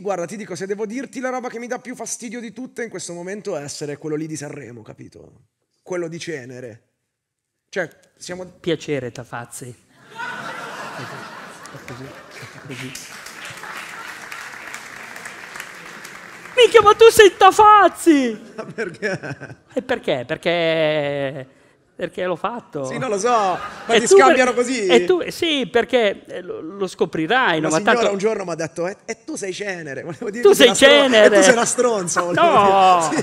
Guarda, ti dico, se devo dirti la roba che mi dà più fastidio di tutte in questo momento è essere quello lì di Sanremo, capito? Quello di Cenere. Cioè, siamo... Piacere, Tafazzi. È così, è così. Minchia, ma tu sei Tafazzi! Ma perché? E perché? Perché perché l'ho fatto. Sì, non lo so, ma e ti scambiano per... così. E tu, sì, perché eh, lo scoprirai. No, ma signora tanto... un giorno mi ha detto, eh, e, eh, tu sei cenere. tu sei cenere. Stro... E tu sei una stronza. No.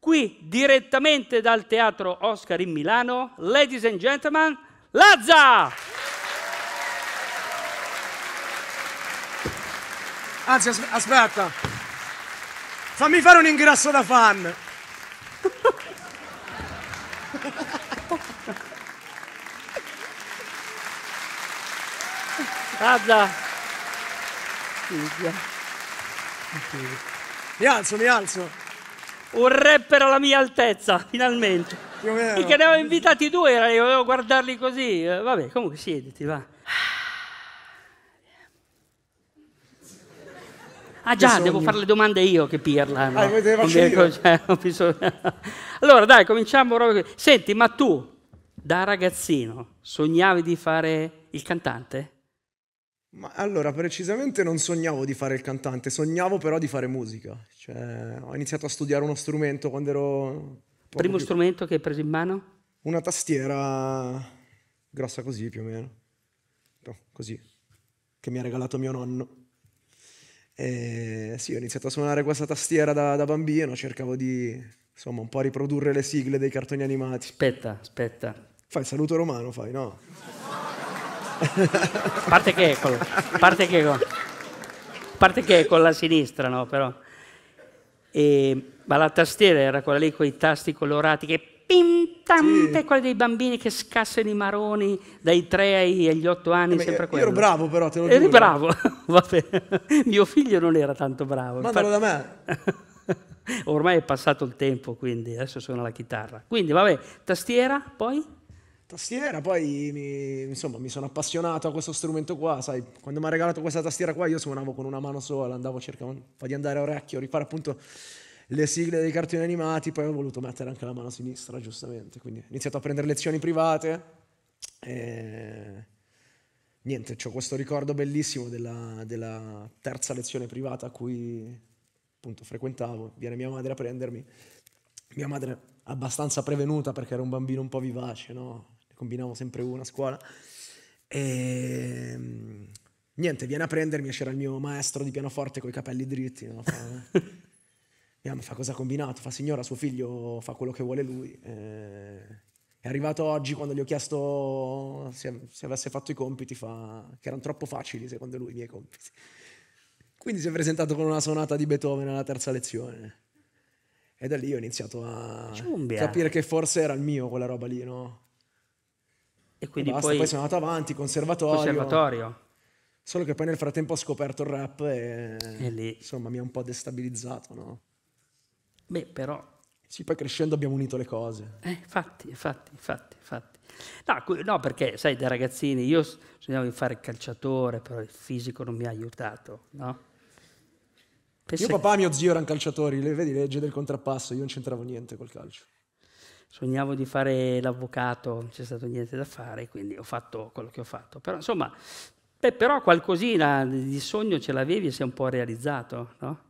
Qui, direttamente dal Teatro Oscar in Milano, ladies and gentlemen, Lazza! Anzi, as aspetta. Fammi fare un ingrasso da fan. Guarda. Mi alzo, mi alzo. Un rapper alla mia altezza, finalmente. Più o meno. Mica ne avevo invitati due, io volevo guardarli così. Eh, vabbè, comunque siediti, va. Ah già, devo fare le domande io che pirla. Ah, no? Ah, io. Cioè, bisogno... allora dai, cominciamo proprio. Senti, ma tu da ragazzino sognavi di fare il cantante? Ma allora, precisamente non sognavo di fare il cantante, sognavo però di fare musica. Cioè, ho iniziato a studiare uno strumento quando ero... Primo più... strumento che hai preso in mano? Una tastiera grossa così più o meno. No, così. Che mi ha regalato mio nonno. E eh, sì, ho iniziato a suonare questa tastiera da, da bambino, cercavo di insomma un po' riprodurre le sigle dei cartoni animati. Aspetta, aspetta. Fai il saluto romano, fai, no? parte che, con, parte che, con, parte che con la sinistra, no, però. E, ma la tastiera era quella lì con i tasti colorati che pim tam, sì. quella dei bambini che scassano i maroni dai 3 agli 8 anni, eh, sempre quello. Io ero bravo però, te lo dico. Eri bravo, vabbè. Mio figlio non era tanto bravo. Mandalo da me. Ormai è passato il tempo, quindi adesso sono la chitarra. Quindi vabbè, tastiera, poi? Tastiera, poi mi, insomma mi sono appassionato a questo strumento qua, sai, quando mi ha regalato questa tastiera qua io suonavo con una mano sola, andavo cercando di andare a orecchio, rifare appunto le sigle dei cartoni animati, poi ho voluto mettere anche la mano sinistra, giustamente, quindi ho iniziato a prendere lezioni private e niente, ho questo ricordo bellissimo della, della, terza lezione privata a cui appunto frequentavo, viene mia madre a prendermi, mia madre abbastanza prevenuta perché era un bambino un po' vivace, no? ne combinavo sempre una a scuola e niente, viene a prendermi e c'era il mio maestro di pianoforte con i capelli dritti, no? Eh. mia mamma fa cosa ha combinato? Fa signora, suo figlio fa quello che vuole lui. Eh, è arrivato oggi quando gli ho chiesto se, se avesse fatto i compiti, fa, che erano troppo facili secondo lui i miei compiti. Quindi si è presentato con una sonata di Beethoven alla terza lezione. E da lì ho iniziato a Ciumbia. capire che forse era il mio quella roba lì, no? E quindi e basta, poi, poi sono andato avanti, conservatorio. Conservatorio. Solo che poi nel frattempo ho scoperto il rap e, e lì. insomma mi ha un po' destabilizzato, no? Beh, però... Sì, poi crescendo abbiamo unito le cose. Eh, fatti, fatti, fatti, infatti. No, no, perché, sai, da ragazzini io sognavo di fare calciatore, però il fisico non mi ha aiutato, no? Penso mio papà e mio zio erano calciatori, le vedi, legge del contrappasso, io non c'entravo niente col calcio. Sognavo di fare l'avvocato, non c'è stato niente da fare, quindi ho fatto quello che ho fatto. Però insomma, beh, però qualcosina di sogno ce l'avevi e si è un po' realizzato, no?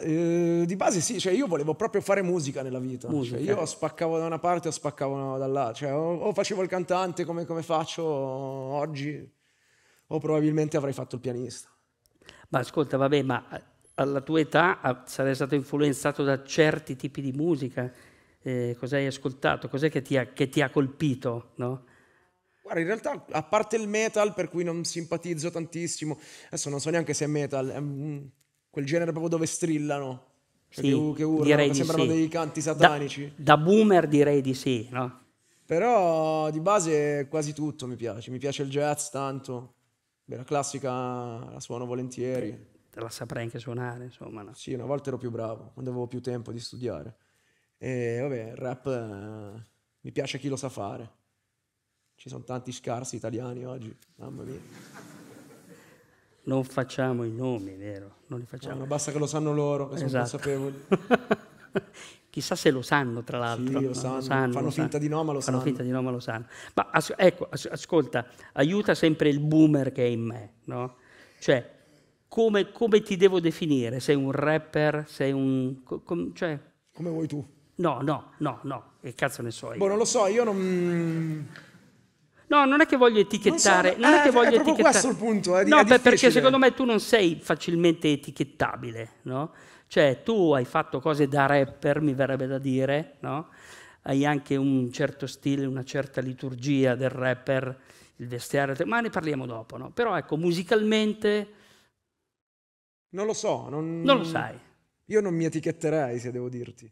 Eh, di base sì, cioè io volevo proprio fare musica nella vita, musica. Cioè, io spaccavo da una parte o spaccavo dall'altra, cioè, o, o, facevo il cantante come, come, faccio oggi o probabilmente avrei fatto il pianista. Ma ascolta, vabbè, ma eh, alla tua età ah, sarei stato influenzato da certi tipi di musica, eh, cosa hai ascoltato, cos'è che ti ha, che ti ha colpito, no? Guarda, in realtà, a parte il metal, per cui non simpatizzo tantissimo, adesso non so neanche se è metal, è ehm, quel genere proprio dove strillano. Cioè sì, che, u- che urlano, che sembrano sì. dei canti satanici. Da, da boomer direi di sì, no? Però di base quasi tutto mi piace. Mi piace il jazz tanto. Beh, la classica la suono volentieri. Te la saprei anche suonare, insomma. No? Sì, una volta ero più bravo, quando avevo più tempo di studiare. E vabbè, il rap eh, mi piace chi lo sa fare. Ci sono tanti scarsi italiani oggi, mamma mia non facciamo i nomi, vero? Non li facciamo. No, basta che lo sanno loro, che esatto. sono consapevoli. Chissà se lo sanno, tra l'altro. Sì, lo, sanno. Lo sanno fanno lo finta sanno. di no, ma lo fanno sanno. Fanno finta di no, ma lo sanno. Ma as ecco, as ascolta, aiuta sempre il boomer che è in me, no? Cioè, come, come ti devo definire? Sei un rapper? Sei un... Com cioè... Come vuoi tu? No, no, no, no. Che cazzo ne so io? Boh, non lo so, io non... No, non è che voglio etichettare. Non, so, non eh, è che voglio è etichettare. questo il punto. È, eh, no, è perché secondo me tu non sei facilmente etichettabile, no? Cioè, tu hai fatto cose da rapper, mi verrebbe da dire, no? Hai anche un certo stile, una certa liturgia del rapper, il vestiario, ma ne parliamo dopo, no? Però ecco, musicalmente... Non lo so. Non, non lo sai. Io non mi etichetterei, se devo dirti.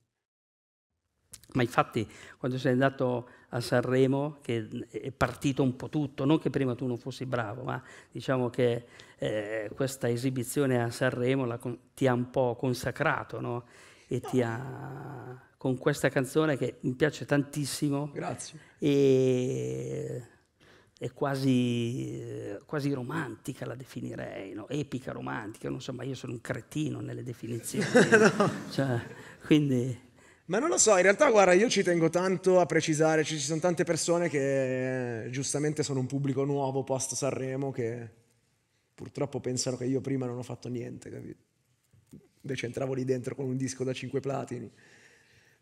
Ma infatti, quando sei andato a Sanremo che è partito un po' tutto, non che prima tu non fossi bravo, ma diciamo che eh, questa esibizione a Sanremo la, ti ha un po' consacrato no? e ti ha con questa canzone che mi piace tantissimo. Grazie. E è quasi, quasi, romantica la definirei, no? epica romantica, non so, ma io sono un cretino nelle definizioni. no. cioè, quindi ma non lo so, in realtà guarda, io ci tengo tanto a precisare, ci, ci sono tante persone che eh, giustamente sono un pubblico nuovo post Sanremo che purtroppo pensano che io prima non ho fatto niente, capito? Invece entravo lì dentro con un disco da 5 platini.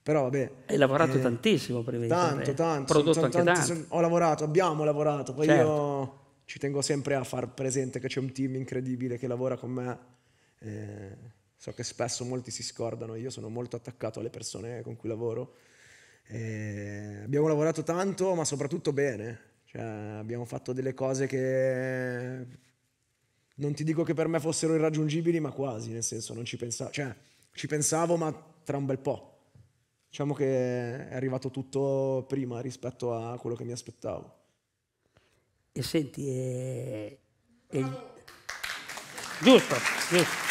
Però vabbè. Hai lavorato eh, tantissimo prima. Tanto, tanto. Prodotto sono, sono, tanti, sono, ho lavorato, abbiamo lavorato, poi certo. io ci tengo sempre a far presente che c'è un team incredibile che lavora con me. Eh, So che spesso molti si scordano, io sono molto attaccato alle persone con cui lavoro. E abbiamo lavorato tanto, ma soprattutto bene. Cioè, abbiamo fatto delle cose che non ti dico che per me fossero irraggiungibili, ma quasi, nel senso non ci pensavo, cioè ci pensavo, ma tra un bel po'. Diciamo che è arrivato tutto prima rispetto a quello che mi aspettavo. E senti, eh, E... È... giusto, giusto.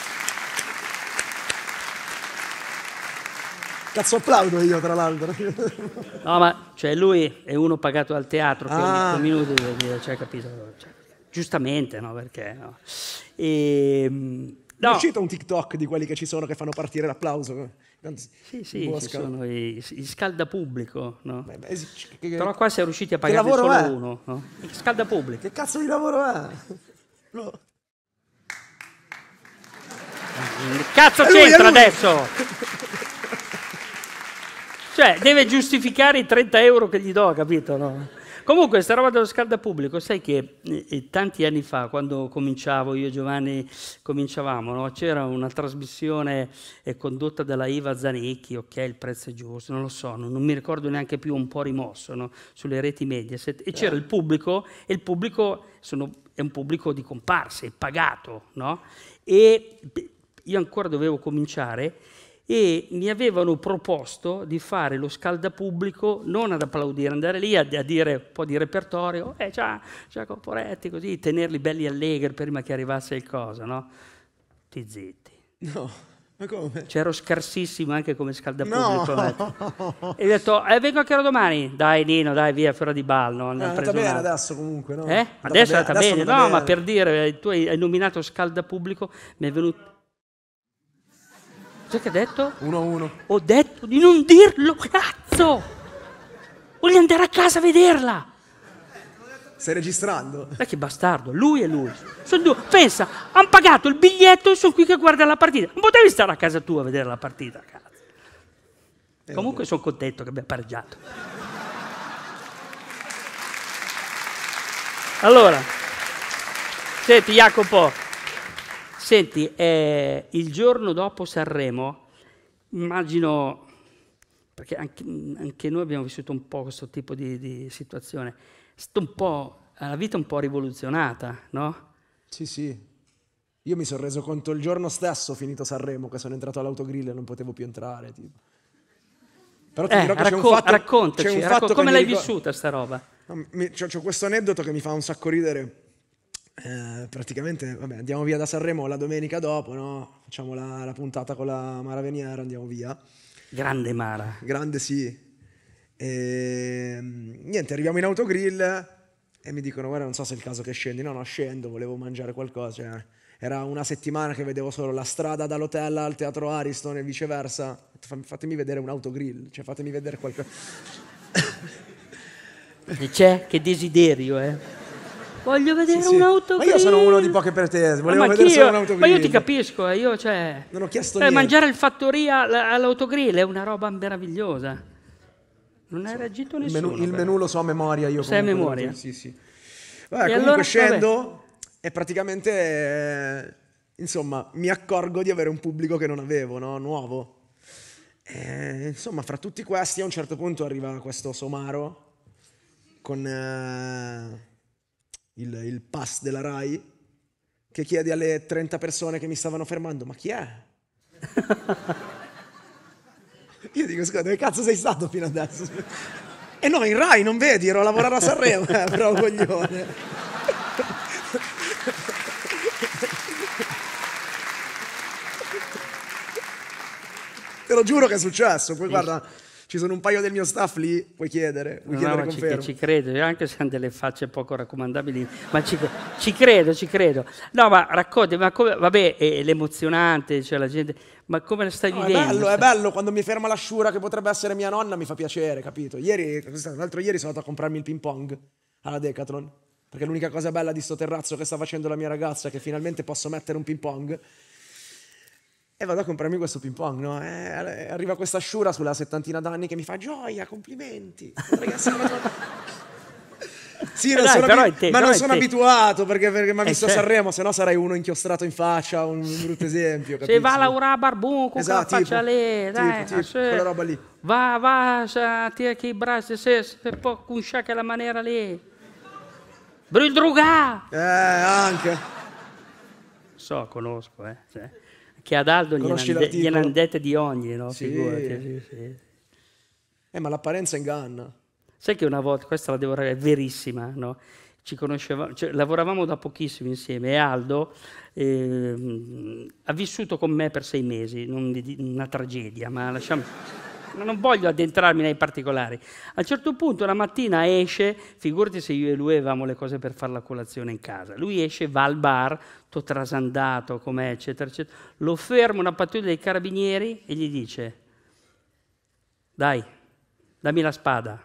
Cazzo applaudo io, tra l'altro. No, ma cioè, lui è uno pagato al teatro per ah. minuti, minuto deve cioè, capito? Cioè, giustamente, no? Perché no? E, ehm, no. È uscito un TikTok di quelli che ci sono che fanno partire l'applauso. Anzi, sì, sì, ci sono i, i scaldapubblico, no? Beh, beh, che, Però qua si è riusciti a pagare solo è? uno, no? Il scaldapubblico. Che cazzo di lavoro è? No. Cazzo c'entra adesso? Cioè, deve giustificare i 30 euro che gli do, capito? No? Comunque, questa roba dello scalda pubblico, sai che eh, tanti anni fa, quando cominciavo, io e Giovanni cominciavamo, no? c'era una trasmissione eh, condotta dalla Iva Zanicchi, ok, il prezzo è giusto, non lo so, non, non mi ricordo neanche più, un po' rimosso, no? sulle reti Mediaset, e c'era il pubblico, e il pubblico sono, è un pubblico di comparse, pagato, no? E io ancora dovevo cominciare e mi avevano proposto di fare lo scaldapubblico non ad applaudire, andare lì a, a dire un po' di repertorio, eh già, ciao Corporetti, così, tenerli belli allegri prima che arrivasse il cosa, no? Ti zitti. No. Ma come? C'ero scarsissimo anche come scaldapubblico. No. Eh. E ho detto, eh, vengo anche ora domani. Dai Nino, dai via, ferro di ballo. No, ah, è andata bene adesso comunque, no? Eh? Adesso è andata bene, no, bene. ma per dire, eh, tu hai nominato scaldapubblico, mi è venuto Sai cioè, che ha detto? 1-1. Ho detto di non dirlo, cazzo! Voglio andare a casa a vederla! Stai registrando? Ma che bastardo, lui e lui. Sono due. Pensa, hanno pagato il biglietto e sono qui che guarda la partita. Non potevi stare a casa tua a vedere la partita, cazzo. Eh, Comunque sono contento che abbia pareggiato. Allora, senti Jacopo, Senti, eh, il giorno dopo Sanremo, immagino, perché anche, anche, noi abbiamo vissuto un po' questo tipo di, di situazione, è stata un po' la vita un po' rivoluzionata, no? Sì, sì. Io mi sono reso conto il giorno stesso, finito Sanremo, che sono entrato all'autogrill e non potevo più entrare. Tipo. Però ti eh, dirò che raccon- c'è un fatto, raccontaci, c'è un fatto come l'hai ricordo... vissuta sta roba? No, c'ho, c'ho questo aneddoto che mi fa un sacco ridere eh, praticamente vabbè, andiamo via da Sanremo la domenica dopo, no? facciamo la, la, puntata con la Mara Veniera, andiamo via. Grande Mara. Grande sì. E, mm, niente, arriviamo in autogrill e mi dicono guarda non so se è il caso che scendi, no no scendo, volevo mangiare qualcosa. Cioè, era una settimana che vedevo solo la strada dall'hotel al teatro Ariston e viceversa. Fatemi vedere un autogrill, cioè fatemi vedere qualcosa. c'è che desiderio, eh. Voglio vedere sì, sì. Ma io sono uno di poche pretese. Volevo ma vedere solo un'autogrill. Ma io ti capisco, eh, io cioè. Non ho chiesto eh, niente. Mangiare il fattoria all'autogrill è una roba meravigliosa. Non hai reagito nessuno. Il menù, il menù lo so a memoria io. Sei a memoria. sì, sì. Vabbè, e comunque allora, scendo vabbè. e praticamente, eh, insomma, mi accorgo di avere un pubblico che non avevo, no? Nuovo. E, insomma, fra tutti questi a un certo punto arriva questo somaro con... Eh, il, il pass della RAI, che chiedi alle 30 persone che mi stavano fermando, ma chi è? Io dico, scusa, dove cazzo sei stato fino adesso? E no, in Rai, non vedi, ero a lavorare a Sanremo, eh, bravo coglione. Te lo giuro che è successo, poi guarda, ci sono un paio del mio staff lì, puoi chiedere, puoi no, chiedere no, ci, ci, credo, anche se hanno delle facce poco raccomandabili, ma ci, ci, credo, ci credo. No, ma racconti, ma come, vabbè, è, l'emozionante, cioè la gente, ma come la stai no, vivendo? È bello, è bello, quando mi ferma la sciura che potrebbe essere mia nonna mi fa piacere, capito? Ieri, l'altro ieri sono andato a comprarmi il ping pong alla Decathlon, perché l'unica cosa bella di sto terrazzo che sta facendo la mia ragazza è che finalmente posso mettere un ping pong e vado a comprarmi questo ping pong, no? Eh, arriva questa sciura sulla settantina d'anni che mi fa gioia, complimenti. Ragazzi, Sì, eh, non dai, sono te, ma non sono te. abituato perché, perché mi ha eh, visto a certo. Sanremo, se no sarei uno inchiostrato in faccia, un brutto esempio. Se va a lavorare Barbun con esatto, la faccia lì, dai, tipo, tipo, quella roba lì. Va, va, tira che i bracci, se, può cunciare quella maniera lì. Brudruga! Eh, anche. So, conosco, eh. Cioè. Che ad Aldo gliene hanno dette di ogni, no? Sì. Figurati, sì, sì. Eh, ma l'apparenza inganna. Sai che una volta, questa la devo dire, è verissima, no? Ci conoscevamo, cioè, lavoravamo da pochissimo insieme e Aldo eh, ha vissuto con me per sei mesi, non una tragedia, ma lasciamo non voglio addentrarmi nei particolari. A un certo punto una mattina esce, figurati se io e lui avevamo le cose per fare la colazione in casa, lui esce, va al bar, tutto trasandato, com'è, eccetera, eccetera, lo ferma una pattuglia dei carabinieri e gli dice, dai, dammi la spada.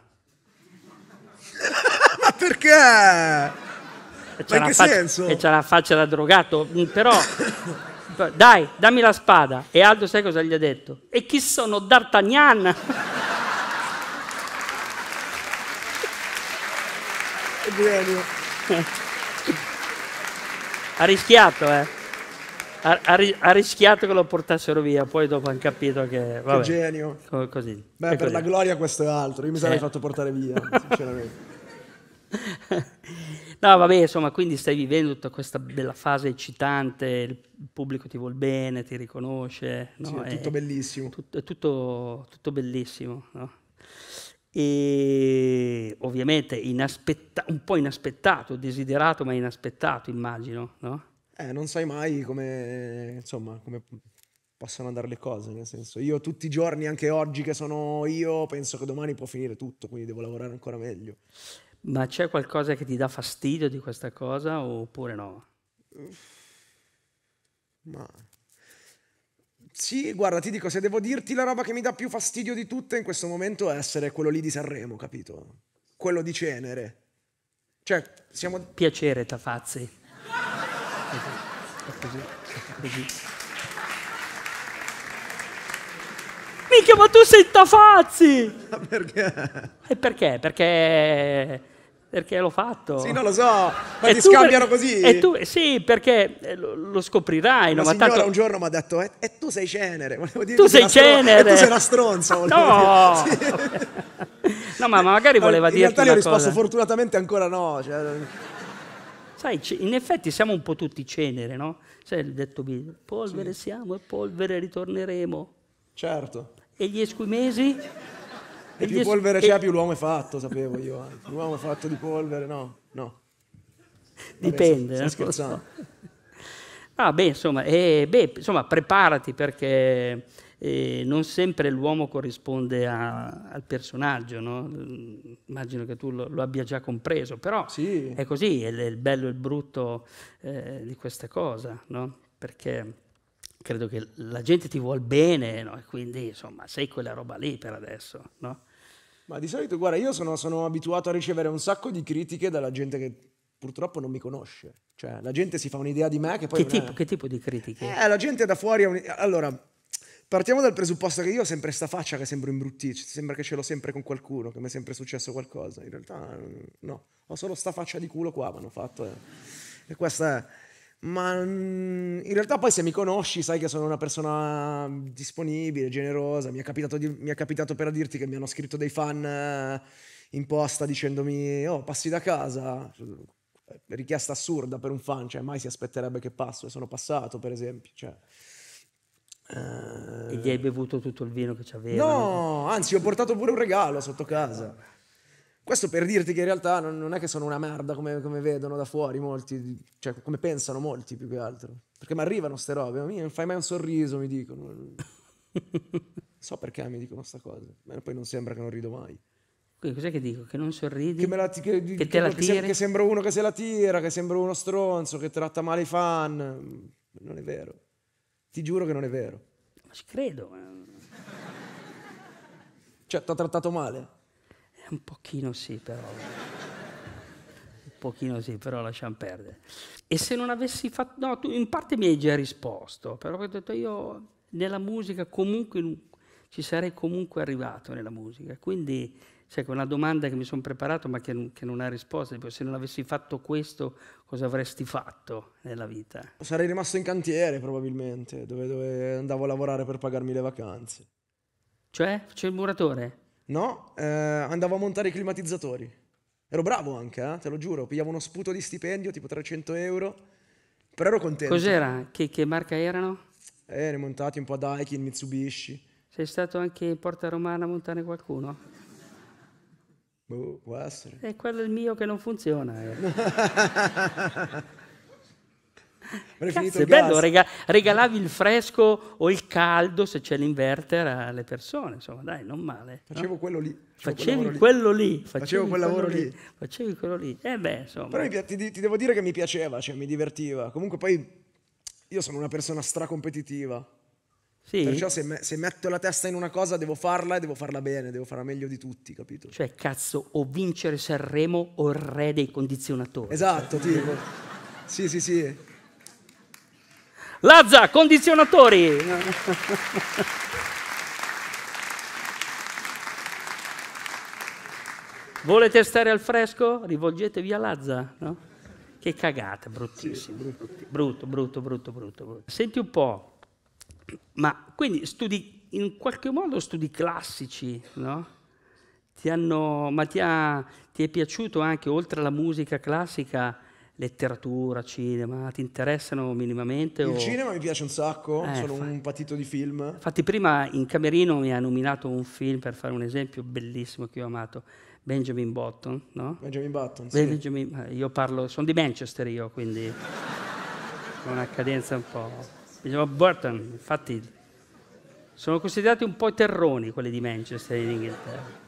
Ma perché? E c'ha, una faccia, e c'ha la faccia da drogato, mm, però... dai, dammi la spada. E Aldo sai cosa gli ha detto? E chi sono D'Artagnan? ha rischiato, eh? Ha, ha, ha, rischiato che lo portassero via, poi dopo hanno capito che... Vabbè, che genio. Co così. Beh, per così. la gloria questo è altro, io mi sarei eh. fatto portare via, sinceramente. No, vabbè, insomma, quindi stai vivendo tutta questa bella fase eccitante, il pubblico ti vuol bene, ti riconosce. No? Sì, è eh, tutto è, bellissimo. Tut, è tutto, tutto bellissimo. No? E ovviamente un po' inaspettato, desiderato ma inaspettato, immagino. No? Eh, non sai mai come, insomma, come possono andare le cose, nel senso io tutti i giorni, anche oggi che sono io, penso che domani può finire tutto, quindi devo lavorare ancora meglio. Ma c'è qualcosa che ti dà fastidio di questa cosa oppure no? Mm. Ma... Sì, guarda, ti dico, se devo dirti la roba che mi dà più fastidio di tutte in questo momento è essere quello lì di Sanremo, capito? Quello di Cenere. Cioè, siamo... Piacere, Tafazzi. è così, è così. Minchia, ma tu sei Tafazzi! Ma Perché? E perché? Perché perché l'ho fatto. Sì, non lo so, ma e ti scambiano per... così. E tu, sì, perché eh, lo scoprirai. Una no, signora tanto... un giorno mi ha detto, e, eh, e tu sei cenere. tu sei cenere. Stro... E tu sei una stronza. No. Sì. no, ma magari voleva no, dire... In realtà io ho risposto, cosa. fortunatamente ancora no. Cioè... Sai, in effetti siamo un po' tutti cenere, no? Sai il detto B, polvere sì. siamo e polvere ritorneremo. Certo. E gli esquimesi? E più polvere c'è, più l'uomo è fatto, sapevo io. Anche. L'uomo è fatto di polvere, no, no. Dipende. Vabbè, sto, sto eh, scherzando. Ah, beh, insomma, eh, beh, insomma, preparati perché eh, non sempre l'uomo corrisponde a, al personaggio, no? Mm, immagino che tu lo, lo, abbia già compreso, però sì. è così, è il bello e il brutto eh, di questa cosa, no? perché credo che la gente ti vuole bene no? e quindi insomma sei quella roba lì per adesso. No? Ma di solito, guarda, io sono, sono abituato a ricevere un sacco di critiche dalla gente che purtroppo non mi conosce. Cioè, la gente si fa un'idea di me che poi... Che, tipo, è... che tipo, di critiche? Eh, la gente da fuori... Un... Allora, partiamo dal presupposto che io ho sempre sta faccia che sembro imbruttito, cioè, sembra che ce l'ho sempre con qualcuno, che mi è sempre successo qualcosa. In realtà no, ho solo sta faccia di culo qua, mi hanno fatto... Eh. E questa è ma mm, in realtà poi se mi conosci sai che sono una persona disponibile, generosa, mi è capitato, di, mi è capitato per dirti che mi hanno scritto dei fan eh, in posta dicendomi oh passi da casa, richiesta assurda per un fan, cioè mai si aspetterebbe che passo e sono passato per esempio. Cioè. E gli hai eh. bevuto tutto il vino che c'aveva? No, anzi ho portato pure un regalo sotto casa. Questo per dirti che in realtà non, è che sono una merda come, come, vedono da fuori molti, cioè come pensano molti più che altro. Perché mi arrivano ste robe, ma non fai mai un sorriso, mi dicono. so perché mi dicono questa cosa, ma poi non sembra che non rido mai. Quindi cos'è che dico? Che non sorridi? Che, me la, che, che, che te la tiri? Che, che sembra uno che se la tira, che sembra uno stronzo, che tratta male i fan. Non è vero. Ti giuro che non è vero. Ma ci credo. Cioè, ti ha trattato male? Un pochino sì, però. Un pochino sì, però lasciamo perdere. E se non avessi fatto... No, tu in parte mi hai già risposto, però ho detto io nella musica comunque ci sarei comunque arrivato nella musica. Quindi cioè, una domanda che mi sono preparato ma che, che, non ha risposta, se non avessi fatto questo cosa avresti fatto nella vita? Sarei rimasto in cantiere probabilmente, dove, dove andavo a lavorare per pagarmi le vacanze. Cioè, c'è il muratore? no? Eh, andavo a montare i climatizzatori. Ero bravo anche, eh? te lo giuro, pigliavo uno sputo di stipendio, tipo 300 euro, però ero contento. Cos'era? Che, che marca erano? Eh, montati un po' a Daikin, Mitsubishi. Sei stato anche in Porta Romana a montare qualcuno? Boh, può essere. Eh, è quello il mio che non funziona. Eh. Cazzo, è bello, rega regalavi il fresco o il caldo se c'è l'inverter alle persone, insomma, dai, non male. Facevo no? quello lì. Facevi quello lì, facevo quel lavoro lì, facevi quello lì. Eh beh, insomma. Però ti, ti, devo dire che mi piaceva, cioè mi divertiva. Comunque poi io sono una persona stracompetitiva. Sì. Perciò se, me, se, metto la testa in una cosa devo farla e devo farla bene, devo farla meglio di tutti, capito? Cioè, cazzo, o vincere Sanremo o il re dei condizionatori. Esatto, tipo. sì, sì, sì. Lazza, condizionatori. Volete stare al fresco? Rivolgetevi a Lazza, no? Che cagata, bruttissimo. Sì, brutto, brutto, brutto, brutto, brutto. Senti un po', ma quindi studi, in qualche modo studi classici, no? Ti hanno, ma ti, ha, ti è piaciuto anche, oltre alla musica classica, letteratura, cinema, ti interessano minimamente? Il o... cinema mi piace un sacco, eh, sono fa... un patito di film. Infatti prima in Camerino mi ha nominato un film, per fare un esempio bellissimo che ho amato, Benjamin Button, no? Benjamin Button, sì. Benjamin... Eh, io parlo, sono di Manchester io, quindi con una cadenza un po'... Benjamin Button, infatti sono considerati un po' i terroni quelli di Manchester in Inghilterra.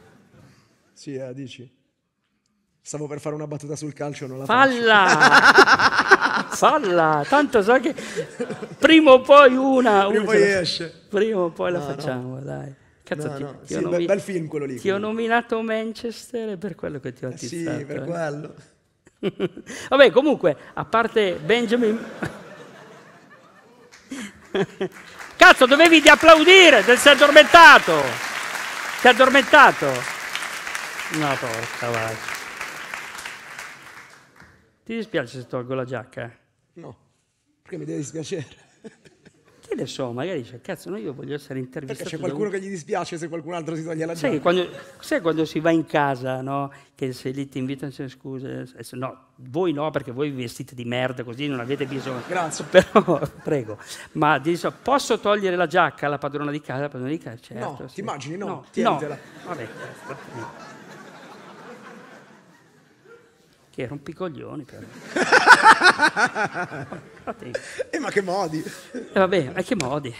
Sì, eh, dici? Stavo per fare una battuta sul calcio, non la Falla! Falla! Tanto so che prima o poi una... Prima o poi esce. Prima o poi no, la facciamo, no. dai. Cazzo, no, ti, no. Ti sì, nomi- bel film quello lì. Ti quindi. ho nominato Manchester per quello che ti ho attizzato. Eh sì, per eh. quello. Vabbè, comunque, a parte Benjamin... Cazzo, dovevi di applaudire, te sei addormentato! Ti sei addormentato? No, porca vacca. Ti dispiace se tolgo la giacca? No, perché mi deve dispiacere. Chi ne so, magari dice, cazzo, no, io voglio essere intervistato. Perché c'è qualcuno da... che gli dispiace se qualcun altro si toglie la giacca. Sai quando, sai quando si va in casa, no? Che se lì ti invitano, se scuse, se, no, voi no, perché voi vi vestite di merda così, non avete bisogno. Grazie. Però, prego, ma dice, posso togliere la giacca alla padrona di casa? La padrona di casa, certo. No, sì. ti immagini, no, no, tienitela. No. Vabbè, che era un piccoglione però. eh, ma che modi! E eh, vabbè, ma che modi!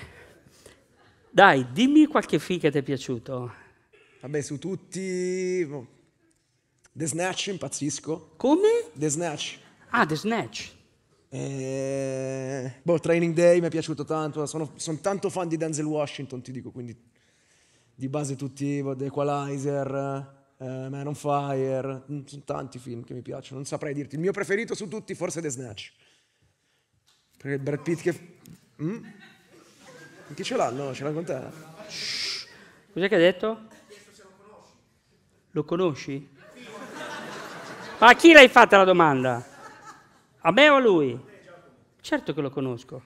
Dai, dimmi qualche film che ti è piaciuto. Vabbè, su tutti... The Snatch impazzisco. Come? The Snatch. Ah, The Snatch. Eh, boh, Training Day mi è piaciuto tanto. Sono, sono, tanto fan di Denzel Washington, ti dico, quindi di base tutti, boh, The Equalizer eh, Man on Fire, mm, sono tanti film che mi piacciono, non saprei dirti. Il mio preferito su tutti forse The Snatch. Perché Brad Pitt che... Mm? Chi ce l'ha? No, ce l'ha con te? Cos'è che hai detto? Lo conosci? Ma a chi l'hai fatta la domanda? A me o a lui? Certo che lo conosco.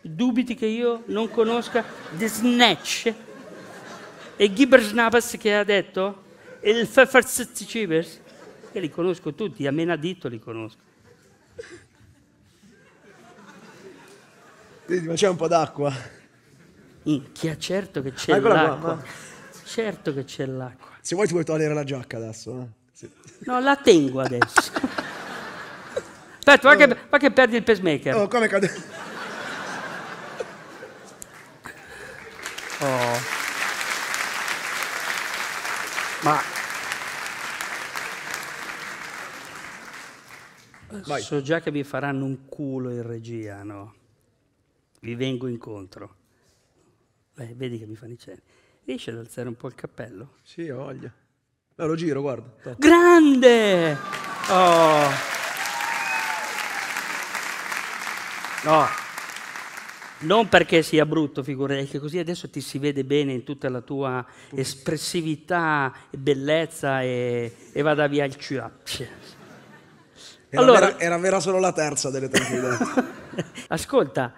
Dubiti che io non conosca The Snatch? E Gibbers Napas che ha detto? E Il Pfeffersitz Che li conosco tutti, a menadito li conosco. Vedi, ma c'è un po' d'acqua. Chi ha certo che c'è Eccola l'acqua. Qua, Certo che c'è l'acqua. Se vuoi ti puoi togliere la giacca adesso. Eh? Sì. No, la tengo adesso. Aspetta, va, oh. che, va che perdi il pacemaker. Oh, come cade... Oh. Vai. So già che vi faranno un culo in regia, no? Vi vengo incontro. Beh, vedi che mi fanno i cenni. Riesci ad alzare un po' il cappello? Sì, ho voglia. No, lo giro, guarda. Top. Grande! Oh. No, non perché sia brutto, figurati, che così adesso ti si vede bene in tutta la tua espressività, e bellezza e, e vada via il ciuaccio. Era, allora... vera, era vera solo la terza delle tranquillità. Ascolta,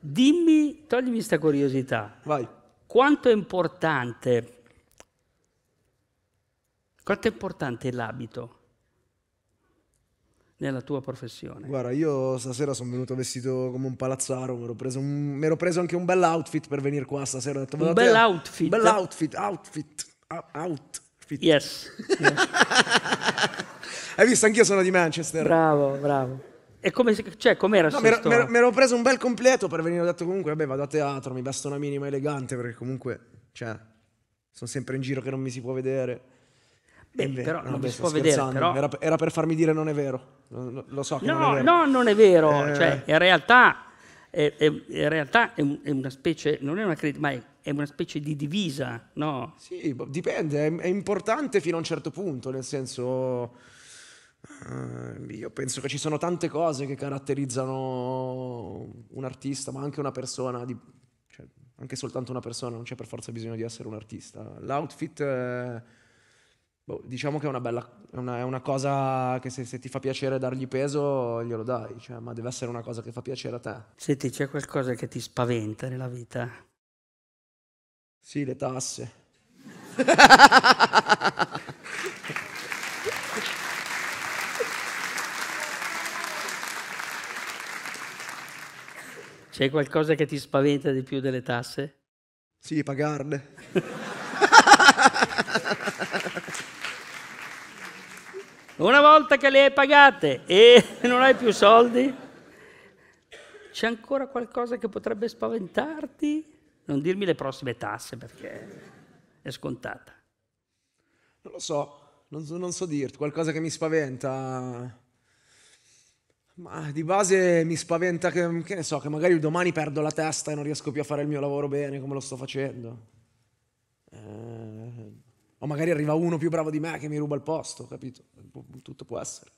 dimmi, toglimi questa curiosità. Vai. Quanto è importante quanto è importante l'abito nella tua professione? Guarda, io stasera sono venuto vestito come un palazzaro, mi ero preso, preso, anche un bel outfit per venire qua stasera. Ho detto, un bel eh, outfit? Un bel outfit, outfit, outfit. Yes. yes. Hai visto, anch'io sono di Manchester. Bravo, bravo. E come, cioè, com'era no, mi ero preso un bel completo per venire ho detto comunque, vabbè, vado a teatro, mi vesto una minima elegante perché comunque, cioè, sono sempre in giro che non mi si può vedere. Bè, Beh, però no, non beh, si può scherzando. vedere. Però... Era, era, per farmi dire non è vero. Lo, lo so che no, non è vero. No, non è vero. Eh... Cioè, in realtà, è, è, in realtà è, è, una specie, non è una critica, ma è, una specie di divisa, no? Sì, boh, dipende, è importante fino a un certo punto, nel senso eh, io penso che ci sono tante cose che caratterizzano un artista, ma anche una persona, di, cioè, anche soltanto una persona, non c'è per forza bisogno di essere un artista. L'outfit, è, eh, boh, diciamo che è una, bella, è una, è una cosa che se, se, ti fa piacere dargli peso, glielo dai, cioè, ma deve essere una cosa che fa piacere a te. Senti, c'è qualcosa che ti spaventa nella vita? Sì, le tasse. C'è qualcosa che ti spaventa di più delle tasse? Sì, pagarle. Una volta che le hai pagate e non hai più soldi, c'è ancora qualcosa che potrebbe spaventarti? Non dirmi le prossime tasse perché è scontata. Non lo so, non so, non so dirti, qualcosa che mi spaventa. Ma di base mi spaventa che, che ne so, che magari domani perdo la testa e non riesco più a fare il mio lavoro bene come lo sto facendo. Eh, o magari arriva uno più bravo di me che mi ruba il posto, capito? Tutto può essere.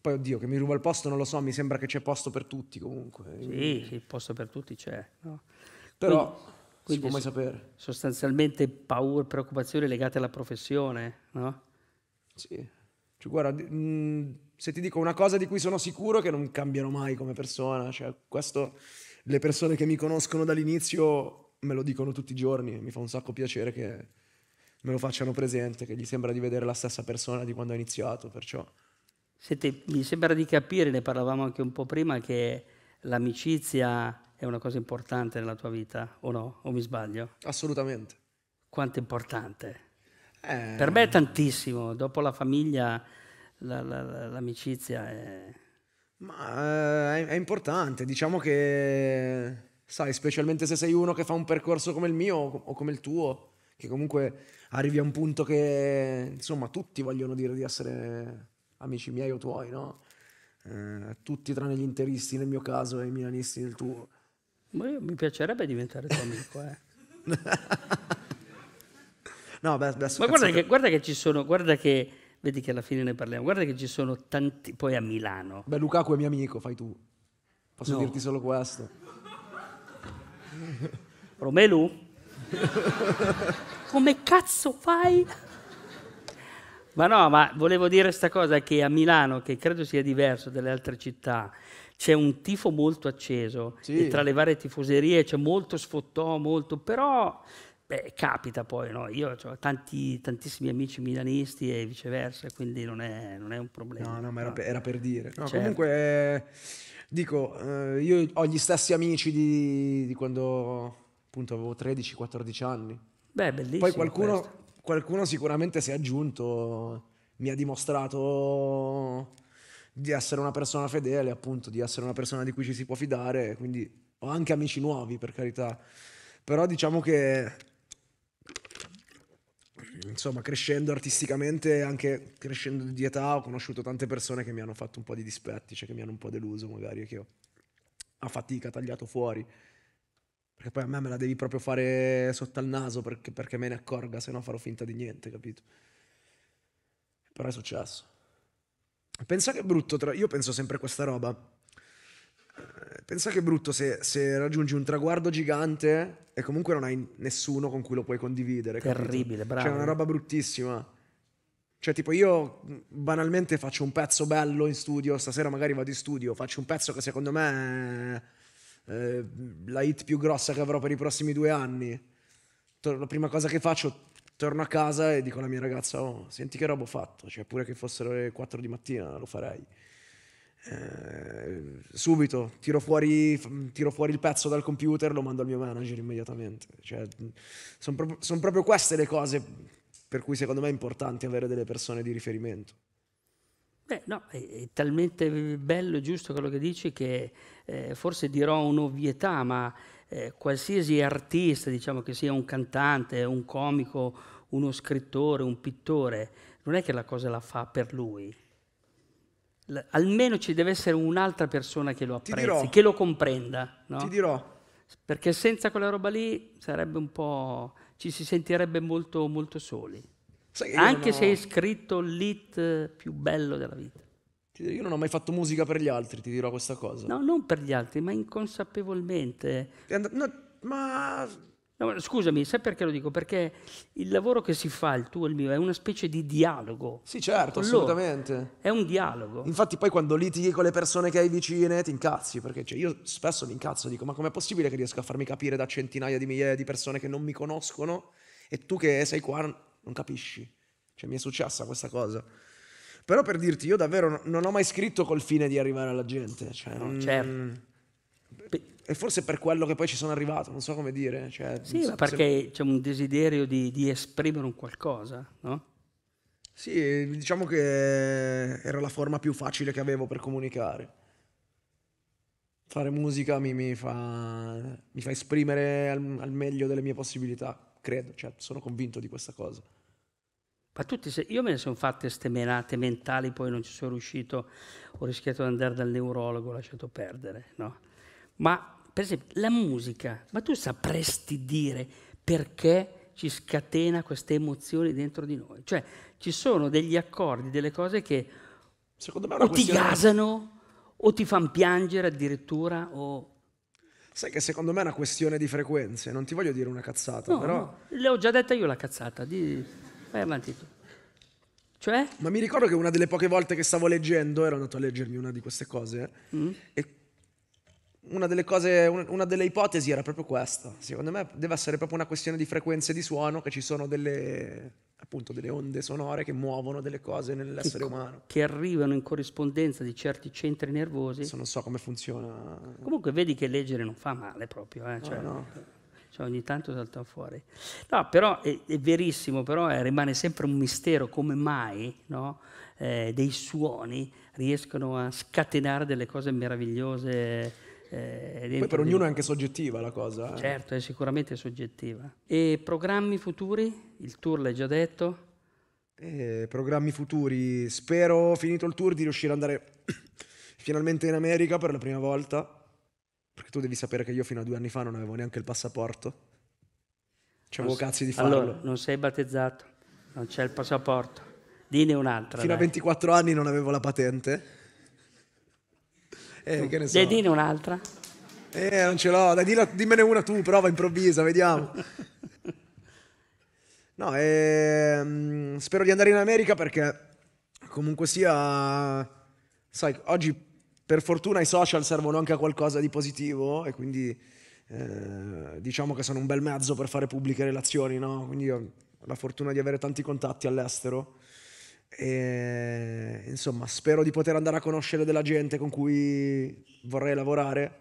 Poi oddio, che mi ruba il posto non lo so, mi sembra che c'è posto per tutti comunque. Sì, sì posto per tutti c'è. No? Però quindi, si quindi può mai sapere. Sostanzialmente paura, preoccupazioni legate alla professione, no? Sì. Cioè, guarda, mh, mm, se ti dico una cosa di cui sono sicuro che non cambierò mai come persona, cioè, questo le persone che mi conoscono dall'inizio me lo dicono tutti i giorni, mi fa un sacco piacere che me lo facciano presente, che gli sembra di vedere la stessa persona di quando ho iniziato, perciò... Senti, mi sembra di capire, ne parlavamo anche un po' prima, che l'amicizia è una cosa importante nella tua vita, o no? O mi sbaglio? Assolutamente. Quanto è importante? Per me è tantissimo, dopo la famiglia, la, la, l'amicizia è... Ma eh, è, è importante, diciamo che, sai, specialmente se sei uno che fa un percorso come il mio o come il tuo, che comunque arrivi a un punto che, insomma, tutti vogliono dire di essere amici miei o tuoi, no? Eh, tutti tranne gli interisti nel mio caso e i milanisti nel tuo. Ma boh, io, mi piacerebbe diventare tuo amico, eh. No, beh, adesso Ma guarda che, guarda che ci sono, guarda che vedi che alla fine ne parliamo. Guarda che ci sono tanti, poi a Milano. Beh, Lukaku è mio amico, fai tu. Posso no. dirti solo questo. Romelu? Come cazzo fai? Ma no, ma volevo dire questa cosa che a Milano, che credo sia diverso dalle altre città, c'è un tifo molto acceso sì. e tra le varie tifoserie c'è molto sfottò, molto, però Beh, capita poi, no? Io ho tanti, tantissimi amici milanisti e viceversa, quindi non è, non è un problema. No, no, ma era, no. Ah. Per, era per, dire. No, certo. Comunque, eh, dico, eh, io ho gli stessi amici di, di quando appunto avevo 13-14 anni. Beh, bellissimo. Poi qualcuno, qualcuno sicuramente si è aggiunto, mi ha dimostrato di essere una persona fedele, appunto, di essere una persona di cui ci si può fidare, quindi ho anche amici nuovi, per carità. Però diciamo che insomma, crescendo artisticamente, anche crescendo di età, ho conosciuto tante persone che mi hanno fatto un po' di dispetti, cioè che mi hanno un po' deluso magari, che ho a fatica tagliato fuori. Perché poi a me me la devi proprio fare sotto al naso perché, perché me ne accorga, se no farò finta di niente, capito? Però è successo. Pensa che è brutto, tra... io penso sempre a questa roba pensa che è brutto se, se, raggiungi un traguardo gigante e comunque non hai nessuno con cui lo puoi condividere. Terribile, capito? bravo. Cioè, è una roba bruttissima. Cioè, tipo, io banalmente faccio un pezzo bello in studio, stasera magari vado in studio, faccio un pezzo che secondo me è eh, la hit più grossa che avrò per i prossimi due anni. La prima cosa che faccio, torno a casa e dico alla mia ragazza, oh, senti che roba ho fatto, cioè pure che fossero le 4 di mattina lo farei. Eh, subito tiro fuori, tiro fuori, il pezzo dal computer, lo mando al mio manager immediatamente. Cioè, sono pro- son proprio queste le cose per cui secondo me è importante avere delle persone di riferimento. Beh, no, è, è talmente bello e giusto quello che dici che eh, forse dirò un'ovvietà, ma eh, qualsiasi artista, diciamo che sia un cantante, un comico, uno scrittore, un pittore, non è che la cosa la fa per lui, almeno ci deve essere un'altra persona che lo apprezzi, che lo comprenda. No? Ti dirò. Perché senza quella roba lì sarebbe un po'... ci si sentirebbe molto, molto soli. Anche se hai scritto l'hit più bello della vita. Io non ho mai fatto musica per gli altri, ti dirò questa cosa. No, non per gli altri, ma inconsapevolmente. And- no, ma No, scusami, sai perché lo dico? Perché il lavoro che si fa, il tuo e il mio, è una specie di dialogo. Sì, certo, assolutamente. È un dialogo. Infatti poi quando litighi con le persone che hai vicine ti incazzi, perché cioè, io spesso mi incazzo, dico ma com'è possibile che riesco a farmi capire da centinaia di migliaia di persone che non mi conoscono e tu che sei qua non capisci? Cioè mi è successa questa cosa. Però per dirti, io davvero non ho mai scritto col fine di arrivare alla gente. Cioè, non... Mm, certo e forse per quello che poi ci sono arrivato, non so come dire. Cioè, sì, so, perché se... c'è un desiderio di, di, esprimere un qualcosa, no? Sì, diciamo che era la forma più facile che avevo per comunicare. Fare musica mi, mi, fa, mi fa, esprimere al, al, meglio delle mie possibilità, credo, cioè, sono convinto di questa cosa. Ma tutti, se io me ne sono fatte ste menate mentali, poi non ci sono riuscito, ho rischiato di andare dal neurologo, ho lasciato perdere, no? Ma per esempio, la musica, ma tu sapresti dire perché ci scatena queste emozioni dentro di noi? Cioè, ci sono degli accordi, delle cose che Secondo me o questione... ti gasano o ti fanno piangere addirittura o... Sai che secondo me è una questione di frequenze, non ti voglio dire una cazzata, no, però... No, l'ho già detta io la cazzata, di... vai avanti tu. Cioè? Ma mi ricordo che una delle poche volte che stavo leggendo, ero andato a leggermi una di queste cose, mm. e una delle cose, una delle ipotesi era proprio questa. Secondo me deve essere proprio una questione di frequenze di suono, che ci sono delle, appunto, delle onde sonore che muovono delle cose nell'essere che, umano. Che arrivano in corrispondenza di certi centri nervosi. Adesso non so come funziona. Comunque vedi che leggere non fa male proprio, eh? cioè, no, no. Cioè ogni tanto salta fuori. No, però è, è verissimo, però è, eh, rimane sempre un mistero come mai, no? Eh, dei suoni riescono a scatenare delle cose meravigliose eh, Poi per ognuno è anche soggettiva la cosa. Eh. Certo, è sicuramente soggettiva. E programmi futuri? Il tour l'hai già detto? Eh, programmi futuri. Spero, finito il tour, di riuscire ad andare finalmente in America per la prima volta. Perché tu devi sapere che io fino a due anni fa non avevo neanche il passaporto. C'avevo non cazzi di farlo. Allora, non sei battezzato, non c'è il passaporto. Dine un'altra. Fino dai. a 24 anni non avevo la patente eh, che ne so. Devi dire un'altra? Eh, non ce l'ho. Dai, dillo, dimmene una tu, prova improvvisa, vediamo. no, ehm, spero di andare in America perché comunque sia... Sai, oggi per fortuna i social servono anche a qualcosa di positivo e quindi eh, diciamo che sono un bel mezzo per fare pubbliche relazioni, no? Quindi ho la fortuna di avere tanti contatti all'estero e, insomma, spero di poter andare a conoscere della gente con cui vorrei lavorare.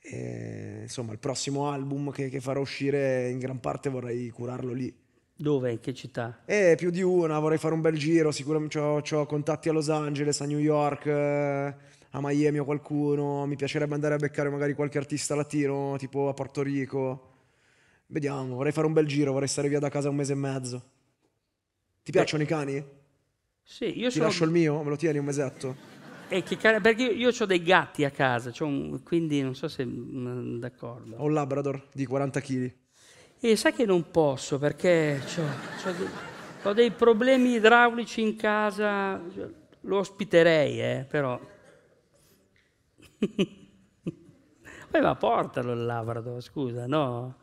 E, insomma, il prossimo album che, che, farò uscire in gran parte vorrei curarlo lì. Dove? In che città? Eh, più di una, vorrei fare un bel giro. Sicuramente ho, ho contatti a Los Angeles, a New York, eh, a Miami o qualcuno. Mi piacerebbe andare a beccare magari qualche artista latino, tipo a Porto Rico. Vediamo, vorrei fare un bel giro, vorrei stare via da casa un mese e mezzo. Ti piacciono i cani? Sì, io Ti sono... lascio il mio, me lo tieni un mesetto. Eh, car- perché io, io ho dei gatti a casa, un, quindi non so se mh, mm, d'accordo. Ho un Labrador di 40 kg. E sai che non posso perché c'ho, c'ho de- ho dei problemi idraulici in casa, cioè, lo ospiterei, eh, però. Poi ma portalo il Labrador, scusa, no?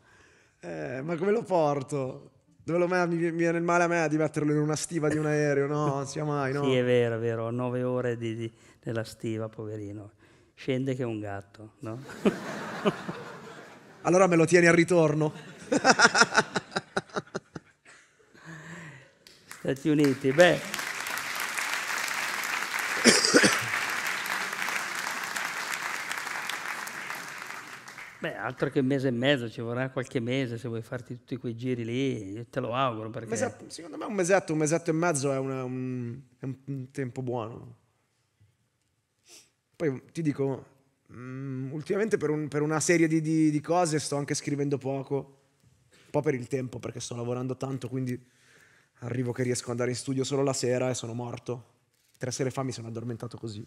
Eh, ma come lo porto? Dove lo mi, mi viene il male a me di metterlo in una stiva di un aereo, no? Non sia mai, no? Sì, è vero, è vero. Nove ore di, di, nella stiva, poverino. Scende che è un gatto, no? allora me lo tieni al ritorno? Stati Uniti, beh. Beh, altro che un mese e mezzo, ci vorrà qualche mese se vuoi farti tutti quei giri lì, io te lo auguro. Perché... Mesetto, secondo me un mesetto, un mesetto e mezzo è, una, un, è un, tempo buono. Poi ti dico, mm, ultimamente per, un, per, una serie di, di, di, cose sto anche scrivendo poco, un po' per il tempo perché sto lavorando tanto, quindi arrivo che riesco ad andare in studio solo la sera e sono morto. Tre sere fa mi sono addormentato così.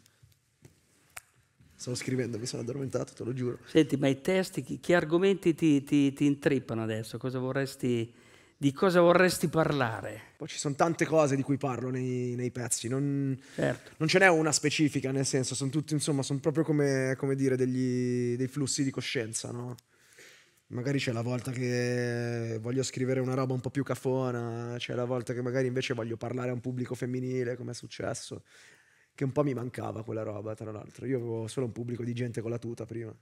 Stavo scrivendo, mi sono addormentato, te lo giuro. Senti, ma i testi, che argomenti ti, ti, ti intrippano adesso? Cosa vorresti, di cosa vorresti parlare? Poi ci sono tante cose di cui parlo nei, nei pezzi, non, certo. non, ce n'è una specifica, nel senso, sono tutti, insomma, sono proprio come, come dire, degli, dei flussi di coscienza, no? magari c'è la volta che voglio scrivere una roba un po' più cafona, c'è la volta che magari invece voglio parlare a un pubblico femminile, come è successo, che un po' mi mancava quella roba, tra l'altro. Io avevo solo un pubblico di gente con la tuta prima,